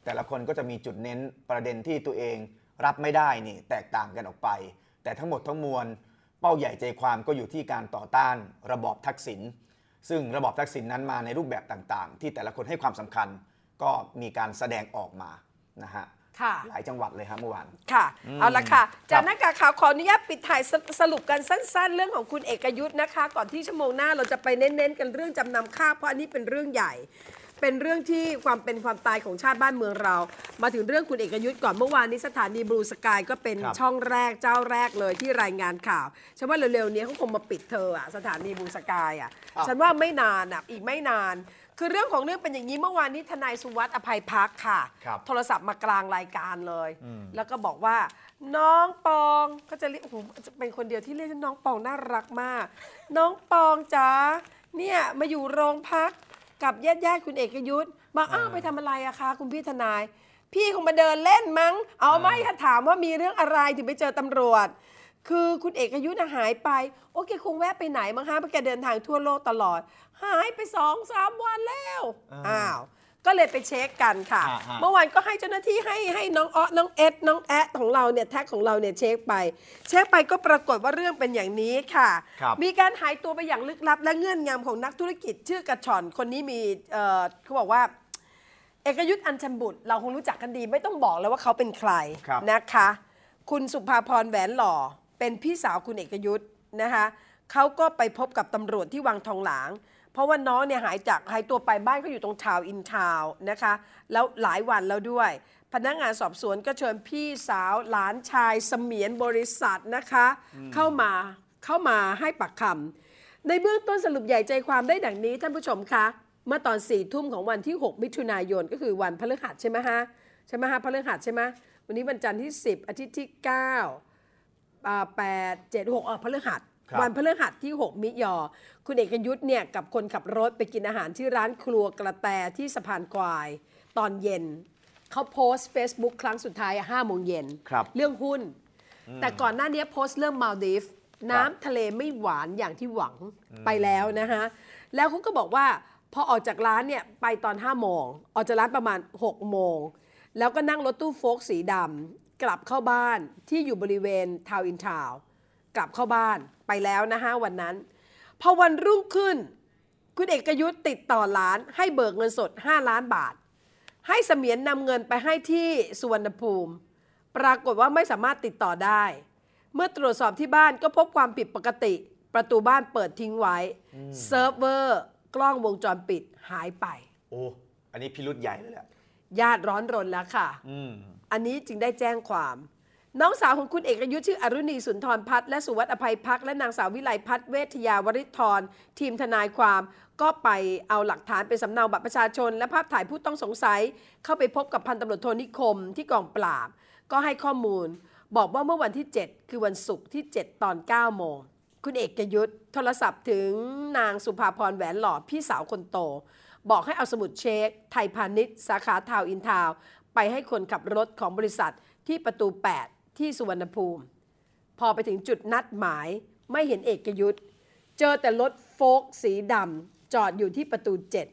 แต่ละคนก็จะมีจุดเน้นประเด็นที่ตัวเองรับไม่ได้นี่แตกต่างกันออกไปแต่ทั้งหมดทั้งมวลเป้าใหญ่ใจความก็อยู่ที่การต่อต้านระบอบทักษิณซึ่งระบอบทักษิณนนั้นมาในรูปแบบต่างๆ ที่แต่ละคนให้ความสำคัญก็มีการแสดงออกมานะฮะหลายจังหวัดเลยครับเมื่อวานค่ะเอาละค่ะจากนักข่าวขออนุญาตปิดถ่ายสรุปกันสั้นๆเรื่องของคุณเอกยุทธ์นะคะ ก่อนที่ชั่วโมงหน้า เราจะไปเน้น ๆ กันเรื่องจำนำข้าวเพราะอันนี้เป็นเรื่องใหญ่เป็นเรื่องที่ความเป็นความตายของชาติบ้านเมืองเรา มาถึงเรื่องคุณเอกยุทธ์ก่อน เมื่อวานนี้สถานีบลูสกาย ก็เป็นช่องแรกเจ้าแรกเลยที่รายงานข่าว ฉันว่าเร็ว ๆ นี้เขาคงมาปิดเธออะสถานีบลูสกายอะฉันว่าไม่นานอ่ะอีกไม่นาน คือเรื่องของเรื่องเป็นอย่างนี้เมื่อวานนี้ทนายสุวัสด์อภัยพักค่ะ โทรศัพท์มากลางรายการเลย แล้วก็บอกว่า น้องปองก็จะเรียกโอ้โหเป็นคนเดียวที่เรียกน้องปองน่ารักมาก น้องปองจ๋าเนี่ยมาอยู่โรงพักกับญาติญาติคุณเอกยุทธ์มออ้าวไปทำอะไรอะคะ คุณพี่ทนาย พี่คงมาเดินเล่นมั้ง เอาไม่ค่ะถามว่ามีเรื่องอะไร ถึงไปเจอตำรวจ คือคุณเอกยุทธ์หายไปโอเค คงแวะไปไหน มั้งฮะเพราะแกเดินทางทั่วโลกตลอด หายไปสองสามวันแล้ว อ้าวก็เลยไปเช็คกันค่ะ เมื่อวานก็ให้เจ้าหน้าที่ให้ให้น้องอ้อน้องเอ็ด น้องแอะของเราเนี่ยแท็กของเราเนี่ยเช็คไป เช็คไปก็ปรากฏว่าเรื่องเป็นอย่างนี้ค่ะคมีการหายตัวไปอย่างลึกลับและเงื่อนงำของนักธุรกิจชื่อกระชอนคนนี้มีเอ่อเขาบอกว่าเอกยุทธ์อัญชันบุตรเราคงรู้จักกันดีไม่ต้องบอกแล้วว่าเขาเป็นใครครนะคะ คุณสุภาพรแหวนหล่อเป็นพี่สาวคุณเอกยุทธ์นะคะเขาก็ไปพบกับตำรวจที่วังทองหลางเพราะว่าน้องเนี่ยหายจากหายตัวไปบ้านก็อยู่ตรงชาวอินชาวนะคะ แล้วหลายวันแล้วด้วย พนักงานสอบสวนก็เชิญพี่สาว หลานชาย เสมียนบริษัทนะคะ เข้ามาเข้ามาให้ปากคำในเบื้องต้นสรุปใหญ่ใจความได้ดังนี้ท่านผู้ชมคะเมื่อตอนสี่ทุ่มของวันที่ 6 มิถุนายนก็คือวันพฤหัสใช่ไหมฮะ ใช่ไหมฮะพฤหัสใช่ไหมวันนี้วันจันทร์ที่ 10อาทิตย์ที่9ดหกออกพฤหัสวันพฤหัสที่ 6 มิยอ คุณเอกยุทธ์เนี่ย กับคนขับรถไปกินอาหารที่ร้านครัวกระแตที่สะพานควาย ตอนเย็น เขาโพสต์ Facebook ครั้งสุดท้าย5โมงเย็นเรื่องหุ้น แต่ก่อนหน้านี้โพสต์เรื่องมาลดีฟน้ำทะเลไม่หวานอย่างที่หวังไปแล้วนะฮะ แล้วเขาก็บอกว่าพอออกจากร้านเนี่ย ไปตอน5โมงออกจากร้านประมาณ6โมงแล้วก็นั่งรถตู้โฟกสีดำกลับเข้าบ้านที่อยู่บริเวณทาวน์อินทาวน์กลับเข้าบ้านไปแล้วนะฮะ วันนั้นพอวันรุ่งขึ้น คุณเอกยุทธ์ติดต่อหลาน ให้เบิกเงินสด 5 ล้านบาท ให้เสมียนนำเงินไปให้ที่สุวรรณภูมิ ปรากฏว่าไม่สามารถติดต่อได้ เมื่อตรวจสอบที่บ้านก็พบความผิดปกติ ประตูบ้านเปิดทิ้งไว้ เซิร์ฟเวอร์ กล้องวงจรปิดหายไป โอ้อันนี้พิรุษใหญ่เลยแหละญาติร้อนรนแล้วค่ะอันนี้จึงได้แจ้งความน้องสาวของคุณเอกยุทธ์ชื่ออรุณีสุนทรพัฒน์และสุวัสดิ์อภัยพักและนางสาววิไลพัฒน์เวทยาวริธร ทีมทนายความ ก็ไปเอาหลักฐานเป็นสำเนาบัตรประชาชน และภาพถ่ายผู้ต้องสงสัยเข้าไปพบกับพันตำรวจโทนิคมที่กองปราบ ก็ให้ข้อมูลบอกว่าเมื่อวันที่ 7 คือวันศุกร์ที่ 7 ตอน 9 โมงคุณเอกยุทธ์โทรศัพท์ถึงนางสุภาพรแหวนหล่อพี่สาวคนโต บอกให้เอาสมุดเช็คไทยพาณิชย์ สาขาทาวอินทาวไปให้คนขับรถของบริษัทที่ประตู 8ที่สุวรรณภูมิพอไปถึงจุดนัดหมายไม่เห็นเอกยุทธเจอแต่รถโฟกสีดำจอดอยู่ที่ประตูเจ็ด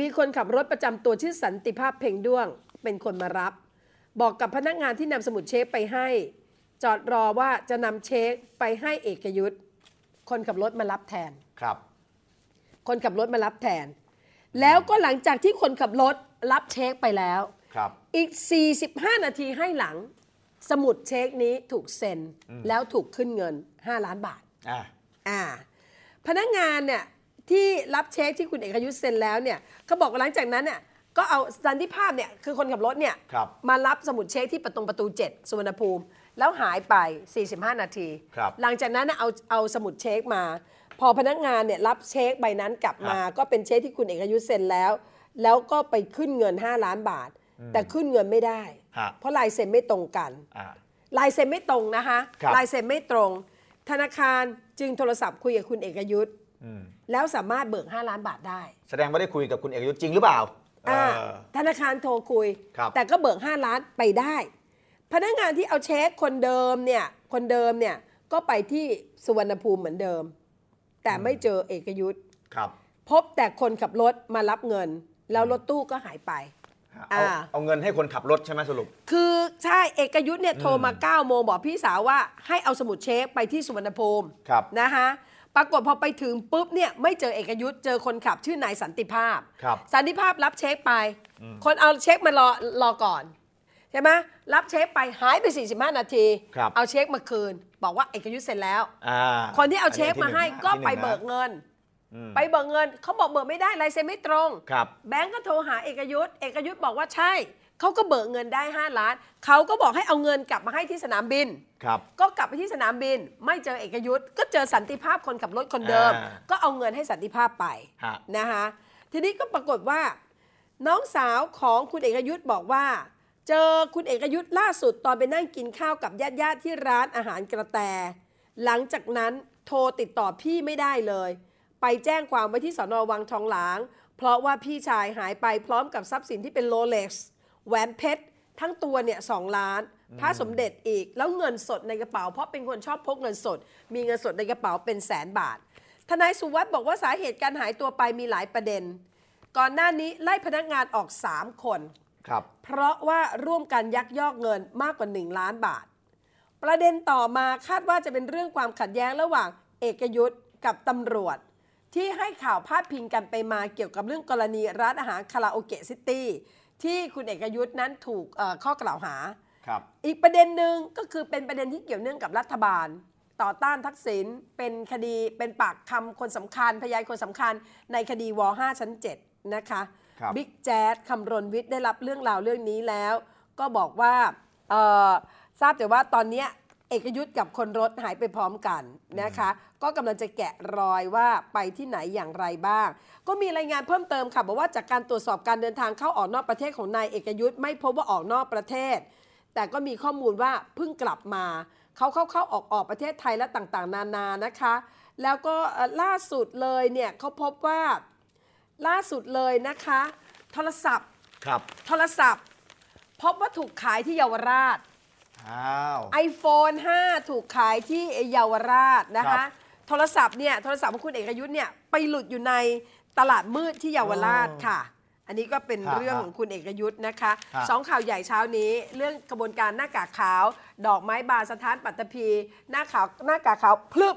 มีคนขับรถประจำตัวชื่อสันติภาพเพ่งด้วงเป็นคนมารับ บอกกับพนักงานที่นำสมุดเช็คไปให้ จอดรอว่าจะนำเช็คไปให้เอกยุทธคนขับรถมารับแทนครับ คนขับรถมารับแทน แล้วก็หลังจากที่คนขับรถรับเช็คไปแล้วครับ อีก 45 นาทีให้หลังสมุดเช็คนี้ถูกเซ็น แล้วถูกขึ้นเงิน 5 ล้านบาท อ่า อ่า พนักงานเนี่ยที่รับเช็คที่คุณเอกยุทธเซ็นแล้วเนี่ยเขาบอกว่าหลังจากนั้นเนี่ยก็เอาสันติภาพเนี่ยคือคนขับรถเนี่ยมารับสมุดเช็คที่ประตูประตู 7สุวรรณภูมิ แล้วหายไป 45 นาที หลังจากนั้นเอาเอาสมุดเช็คมา พอพนักงานเนี่ยรับเช็คใบนั้นกลับมา ก็เป็นเช็คที่คุณเอกยุทธเซ็นแล้ว แล้วก็ไปขึ้นเงิน 5 ล้านบาท แต่ขึ้นเงินไม่ได้เพราะลายเซ็นไม่ตรงกันลายเซ็นไม่ตรงนะคะคลายเซ็นไม่ตรง ธนาคารจึงโทรศัพท์คุยกับคุณเอกยุทธ์ แล้วสามารถเบิก5ล้านบาทได้ แสดงว่าได้คุยกับคุณเอกยุทธ์จริงหรือเปล่า ธนาคารโทรคุยคแต่ก็เบิก5 ล้านไปได้ พนักงานที่เอาเช็คคนเดิมเนี่ย คนเดิมเนี่ย ก็ไปที่สุวรรณภูมิเหมือนเดิม แต่ไม่เจอเอกยุทธ์ครับ พบแต่คนขับรถมารับเงิน แล้วรถตู้ก็หายไปเอาเอาเงินให้คนขับรถใช่ไหมสรุป คือใช่เอกยุทธ์เนี่ยโทรมา 9 โมงบอกพี่สาวว่าให้เอาสมุดเช็คไปที่สุวรรณภูมินะฮะปรากฏพอไปถึงปุ๊บเนี่ยไม่เจอเอกยุทธ์เจอคนขับชื่อนายสันติภาพสันติภาพรับเช็คไป คนเอาเช็คมารอรอก่อนใช่ไหมรับเช็คไปหายไป 45 นาที เอาเช็คมาคืน บอกว่าเอกยุทธ์เสร็จแล้วคนที่เอาเช็คมาให้ก็ไปเบิกเงินไปเบิกเงินเขาบอกเบิกไม่ได้ลายเซ็นไม่ตรงครับแบงก์ก็โทรหาเอกยุทธเอกยุทธบอกว่าใช่ เขาก็เบิกเงินได้5ล้าน เขาก็บอกให้เอาเงินกลับมาให้ที่สนามบินครับก็กลับไปที่สนามบิน ไม่เจอเอกยุทธก็เจอสันติภาพคนขับรถคนเดิม ก็เอาเงินให้สันติภาพไปนะคะทีนี้ก็ปรากฏว่า น้องสาวของคุณเอกยุทธ์บอกว่า เจอคุณเอกยุทธ์ล่าสุดตอนไปนั่งกินข้าวกับญาติๆที่ร้านอาหารกระแตหลังจากนั้นโทรติดต่อพี่ไม่ได้เลยไปแจ้งความไว้ที่สอนอวังทองหลาง เพราะว่าพี่ชายหายไปพร้อมกับทรัพย์สินที่เป็นโรเล็กซ์แหวนเพชรทั้งตัวเนี่ยสองล้านพระสมเด็จอีกแล้วเงินสดในกระเป๋า เพราะเป็นคนชอบพกเงินสด มีเงินสดในกระเป๋าเป็นแสนบาท ทนายสุวัสด์บอกว่าสาเหตุการหายตัวไปมีหลายประเด็น ก่อนหน้านี้ไล่พนักงานออก 3 คนครับเพราะว่าร่วมกันยักยอกเงินมากกว่า 1 ล้านบาท ประเด็นต่อมาคาดว่าจะเป็นเรื่องความขัดแย้งระหว่างเอกยุทธ์กับตำรวจที่ให้ข่าวพาดพิงกันไปมาเกี่ยวกับเรื่องกรณีร้านอาหารคาราโอเกะซิตี้ที่คุณเอกยุทธ์นั้นถูกข้อกล่าวหา อีกประเด็นหนึ่งก็คือเป็นประเด็นที่เกี่ยวเนื่องกับรัฐบาล ต่อต้านทักษิณเป็นคดีเป็นปากคำคนสำคัญ พยานคนสำคัญในคดีว .5 ชั้น7นะคะบิ๊กแจ๊ดคำรณวิทย์ได้รับเรื่องราวเรื่องนี้แล้ว ก็บอกว่าทราบแต่ว่าตอนนี้เอกยุทธ์กับคนรถหายไปพร้อมกันนะคะก็กำลังจะแกะรอยว่าไปที่ไหนอย่างไรบ้าง ก็มีรายงานเพิ่มเติมค่ะบอกว่าจากการตรวจสอบการเดินทางเข้าออกนอกประเทศของนายเอกยุทธ์ไม่พบว่าออกนอกประเทศ แต่ก็มีข้อมูลว่าเพิ่งกลับมาเขาเข้าเข้าออกออกประเทศไทยและต่าง ๆ นานานะคะ แล้วก็ล่าสุดเลยเนี่ยเขาพบว่าล่าสุดเลยนะคะโทรศัพท์ครับโทรศัพท์ พบว่าถูกขายที่เยาวราชไอโฟน5ถูกขายที่เยาวราชนะคะ โทรศัพท์เนี่ย โทรศัพท์ของคุณเอกยุทธ์เนี่ยไปหลุดอยู่ในตลาดมืดที่เยาวราชค่ะ อันนี้ก็เป็นเรื่องของคุณเอกยุทธ์นะคะสองข่าวใหญ่เช้านี้เรื่องกระบวนการหน้ากากขาว ดอกไม้บานสถานปัตตภีหน้าขาวหน้ากากขาวพลึบ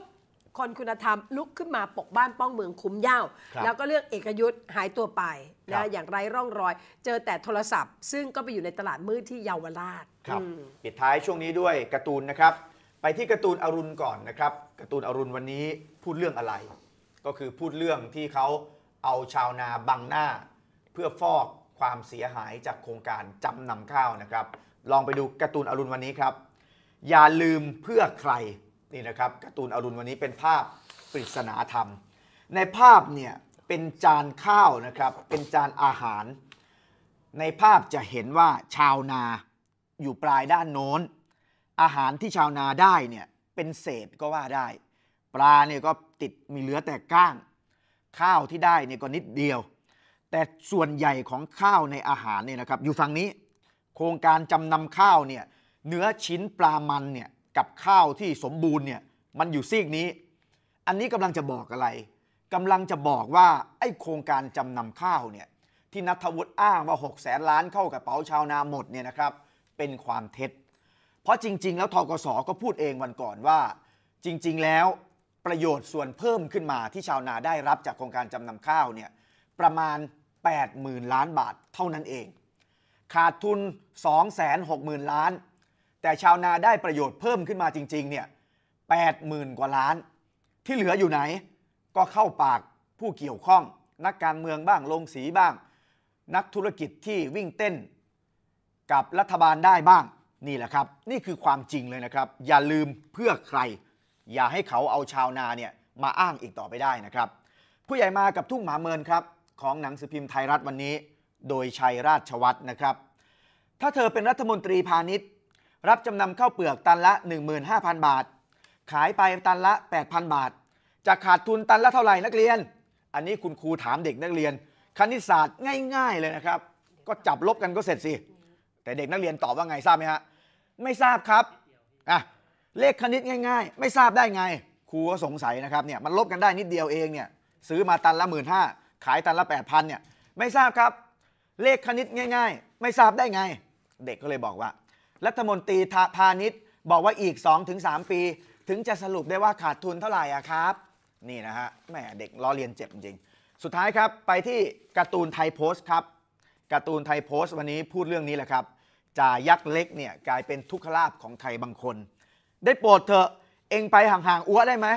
คนคุณธรรม ลุกขึ้นมาปกบ้านป้องเมืองคุ้มย่าแล้วก็เรื่องเอกยุทธ์หายตัวไปนะอย่างไร้ร่องรอย เจอแต่โทรศัพท์ ซึ่งก็ไปอยู่ในตลาดมืดที่เยาวราชครับปิดท้ายช่วงนี้ด้วยการ์ตูนนะครับ ไปที่การ์ตูนอรุณก่อนนะครับ การ์ตูนอรุณวันนี้พูดเรื่องอะไร ก็คือพูดเรื่องที่เขาเอาชาวนาบังหน้า เพื่อฟอกความเสียหายจากโครงการจำนำข้าวนะครับ ลองไปดูการ์ตูนอรุณวันนี้ครับ อย่าลืมเพื่อใครนี่นะครับ การ์ตูนอรุณวันนี้เป็นภาพปริศนาธรรม ในภาพเนี่ยเป็นจานข้าวนะครับ เป็นจานอาหาร ในภาพจะเห็นว่าชาวนาอยู่ปลายด้านโน้น อาหารที่ชาวนาได้เนี่ยเป็นเศษก็ว่าได้ ปลาเนี่ยก็ติดมีเหลือแต่ก้าง ข้าวที่ได้เนี่ยก็นิดเดียว แต่ส่วนใหญ่ของข้าวในอาหารเนี่ยนะครับ อยู่ฝั่งนี้ โครงการจำนำข้าวเนี่ยเนื้อชิ้นปลามันเนี่ยกับข้าวที่สมบูรณ์เนี่ยมันอยู่ซีกนี้ อันนี้กำลังจะบอกอะไรกำลังจะบอกว่าไอ้โครงการจำนำข้าวเนี่ยที่นัทวุฒิอ้างว่า6แสนล้านเข้ากระเป๋าชาวนาหมดเนี่ยนะครับเป็นความเท็จ เพราะจริงๆ แล้วทกศก็พูดเองวันก่อนว่า จริงๆ แล้วประโยชน์ส่วนเพิ่มขึ้นมาที่ชาวนาได้รับจากโครงการจำนำข้าวเนี่ยประมาณ 80,000 ล้านบาทเท่านั้นเอง ขาดทุน260,000ล้าน แต่ชาวนาได้ประโยชน์เพิ่มขึ้นมาจริงๆเนี่ย80,000 กว่าล้าน ที่เหลืออยู่ไหน ก็เข้าปากผู้เกี่ยวข้อง นักการเมืองบ้างลงสีบ้าง นักธุรกิจที่วิ่งเต้นกับรัฐบาลได้บ้างนี่แหละครับ นี่คือความจริงเลยนะครับ อย่าลืมเพื่อใคร อย่าให้เขาเอาชาวนาเนี่ยมาอ้างอีกต่อไปได้นะครับ ผู้ใหญ่มากับทุ่งหมาเมินครับ ของหนังสือพิมพ์ไทยรัฐวันนี้ โดยชัยราชวัฒรนะครับ ถ้าเธอเป็นรัฐมนตรีพาณิชย์ รับจำนำข้าวเปลือกตันละ 15,000 บาท ขายไปตันละ 8,000 บาทจะขาดทุนตันละเท่าไหร่นักเรียน อันนี้คุณครูถามเด็กนักเรียน คณิตศาสตร์ง่าย ๆเลยนะครับก็จับลบกันก็เสร็จสิแต่เด็กนักเรียนตอบว่าไงทราบไหมฮะไม่ทราบครับอ่ะเลขคณิตง่ายๆ ไม่ทราบได้ไง ครูก็สงสัยนะครับเนี่ยมันลบกันได้นิดเดียวเองเนี่ยซื้อมาตันละหมื่นห้าขายตันละแปดพันเนี่ยไม่ทราบครับ เลขคณิตง่าย ๆ ไม่ทราบได้ไง เด็กก็เลยบอกว่า รัฐมนตรีพาณิชย์บอกว่าอีก 2-3ปีถึงจะสรุปได้ว่าขาดทุนเท่าไหร่อะครับ นี่นะฮะแม่เด็กล้อเรียนเจ็บจริงสุดท้ายครับไปที่การ์ตูนไทยโพสต์ครับการ์ตูนไทยโพสต์วันนี้พูดเรื่องนี้แหละครับจ่ายักษ์เล็กเนี่ยกลายเป็นทุกขลาบของไทยบางคน ได้โปรดเถอะเองไปห่างๆอ้วได้ไหม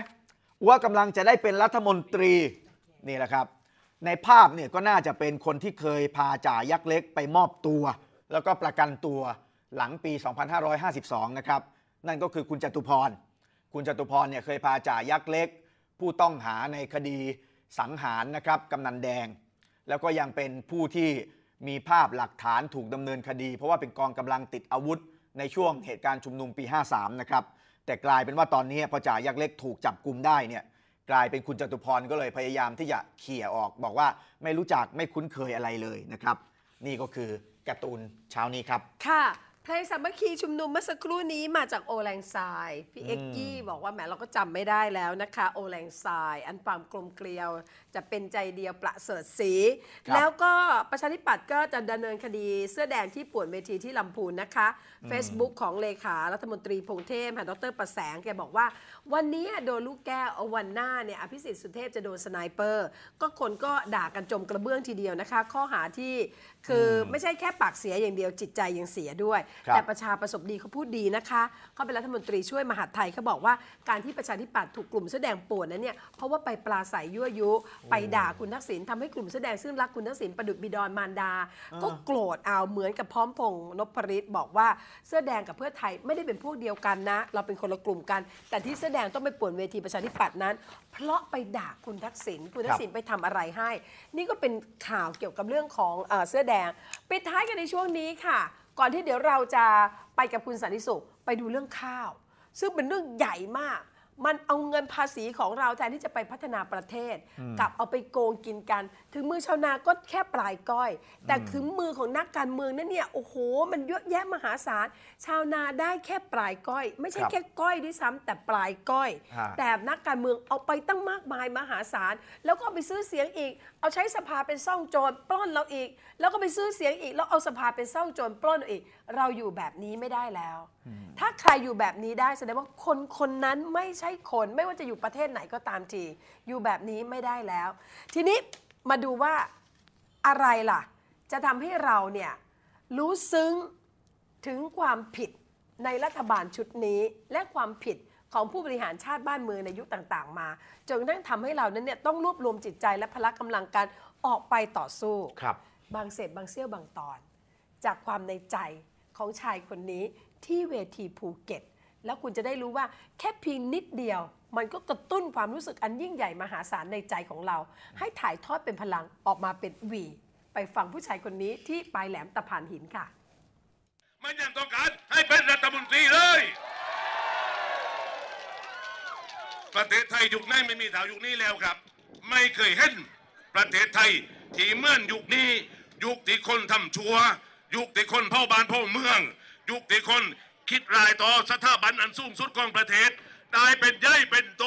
อ้วกำลังจะได้เป็นรัฐมนตรีนี่แหละครับ ในภาพเนี่ยก็น่าจะเป็นคนที่เคยพาจ่ายักษ์เล็กไปมอบตัว แล้วก็ประกันตัวหลังปี 2552นะครับนั่นก็คือคุณจตุพร คุณจตุพรเนี่ยเคยพาจ่ายักษ์เล็ก ผู้ต้องหาในคดีสังหารนะครับกำนันแดง แล้วก็ยังเป็นผู้ที่มีภาพหลักฐานถูกดำเนินคดี เพราะว่าเป็นกองกำลังติดอาวุธในช่วงเหตุการณ์ชุมนุมปี 53นะครับแต่กลายเป็นว่าตอนนี้พอจ่ายักษ์เล็กถูกจับกลุมได้เนี่ย กลายเป็นคุณจตุพร ก็เลยพยายามที่จะเขี่ยออก บอกว่าไม่รู้จัก ไม่คุ้นเคยอะไรเลยนะครับ นี่ก็คือการ์ตูนเช้านี้ครับ ค่ะเพลงสามัคคีชุมนุมเมื่อสักครู่นี้มาจากโอแรงทรายพี่เอ็กกี้บอกว่าแหมเราก็จำไม่ได้แล้วนะคะ โอแรงทรายอันความกลมเกลียว จะเป็นใจเดียวประเสริฐสีรแล้วก็ประชาธิปัตย์ก็จะดำเนินคดี เสื้อแดงที่ป่วนเวทีที่ลำพูนนะคะ Facebook ของเลขารัฐมนตรีพงเทพค่ะดรประแสง แกบอกว่า วันนี้โดนลูกแก้วอวันหน้าเนี่ยอภิสิทธิ์สุเทพจะโดนสไนเปอร์ ก็คนก็ด่ากันจมกระเบื้องทีเดียวนะคะ ข้อหาที่คือไม่ใช่แค่ปากเสียอย่างเดียวจิตใจยังเสียด้วย แต่ประชาประสบดีเขาพูดดีนะคะเขาเป็นรัฐมนตรีช่วยมหาไทยเขาบอกว่าการที่ประชาธิปัตย์ถูกกลุ่มเสื้อแดงปวนนั้นเนี่ยเพราะว่าไปปลาใสยั่วยุ ไปด่าคุณทักษิณทำให้กลุ่มเสื้อแดงซึ่งรักคุณทักษิณประดุจบิดรมารดา ก็โกรธเอาเหมือนกับพร้อมพงษ์นพริศบอกว่าเสื้อแดงกับเพื่อไทยไม่ได้เป็นพวกเดียวกันนะ เราเป็นคนละกลุ่มกัน แต่ที่เสื้อแดงต้องไปป่วนเวทีประชาธิปัตย์นั้น เพราะไปด่าคุณทักษิณคุณทักษิณไปทำอะไรให้ นี่ก็เป็นข่าวเกี่ยวกับเรื่องของเเสื้อแดงงปิดท้ายกันในช่วงนี้ค่ะ ก่อนที่เดี๋ยวเราจะไปกับคุณสันติสุขไปดูเรื่องข้าว ซึ่งเป็นเรื่องใหญ่มากมันเอาเงินภาษีของเราแทนที่จะไปพัฒนาประเทศกับเอาไปโกงกินกัน ถึงมือชาวนาก็แค่ปลายก้อย แต่ถึงมือของนักการเมืองนั่นเนี่ยโอ้โห มันเยอะแยะมหาศาลชาวนาได้แค่ปลายก้อยไม่ใช่คแค่ก้อยด้วยซ้ำแต่ปลายก้อยแต่นักการเมืองเอาไปตั้งมากมายมหาศาลแล้วก็ไปซื้อเสียงอีก เอาใช้สภาเป็นซ่องโจรปล้นเราอีก แล้วก็ไปซื้อเสียงอีกแล้วเอาสภาเป็นซ่องโจรปล้นเราอีก เราอยู่แบบนี้ไม่ได้แล้วถ้าใครอยู่แบบนี้ได้แสดงว่าคนคนนั้นไม่ใช่คนไม่ว่าจะอยู่ประเทศไหนก็ตามที อยู่แบบนี้ไม่ได้แล้ว ทีนี้มาดูว่าอะไรล่ะ จะทำให้เราเนี่ยรู้ซึ้งถึงความผิดในรัฐบาลชุดนี้ และความผิดของผู้บริหารชาติบ้านเมืองในยุคต่างๆ มาจนกระทั่งทำให้เรานั้นเนี่ยต้องรวบรวมจิตใจและพละกำลังการออกไปต่อสู้ ครับบางเศษบางเสี้ยวบางตอน จากความในใจของชายคนนี้ที่เวทีภูเก็ตแล้วคุณจะได้รู้ว่าแค่เพียงนิดเดียว มันก็กระตุ้นความรู้สึกอันยิ่งใหญ่มหาศาลในใจของเรา ให้ถ่ายทอดเป็นพลังออกมาเป็นวี ไปฟังผู้ชายคนนี้ที่ปลายแหลมตะพานหินค่ะมันยังต้องการ ให้เป็นรัฐมนตรีเลย ประเทศไทยยุคนี้ไม่มีแถวยุคนี้แล้วครับ ไม่เคยเห็น ประเทศไทยที่เมื่อนยุคนี้ยุคที่คนทำชั่วยุคที่คนเผ่าบ้านเผ่าเมืองยุคที่คน คิดรายต่อสถาบันอันสูงสุดของประเทศ ได้เป็นใหญ่เป็นโต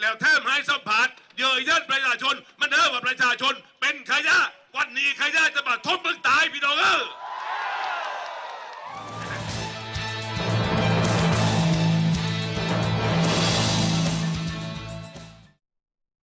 แล้วแทบให้สัมผัสเยอะเยันประชาชน มันเออว่าประชาชน เป็นขยะวันนี้ขยะจะมาทบมึงตาย พี่น้องเออ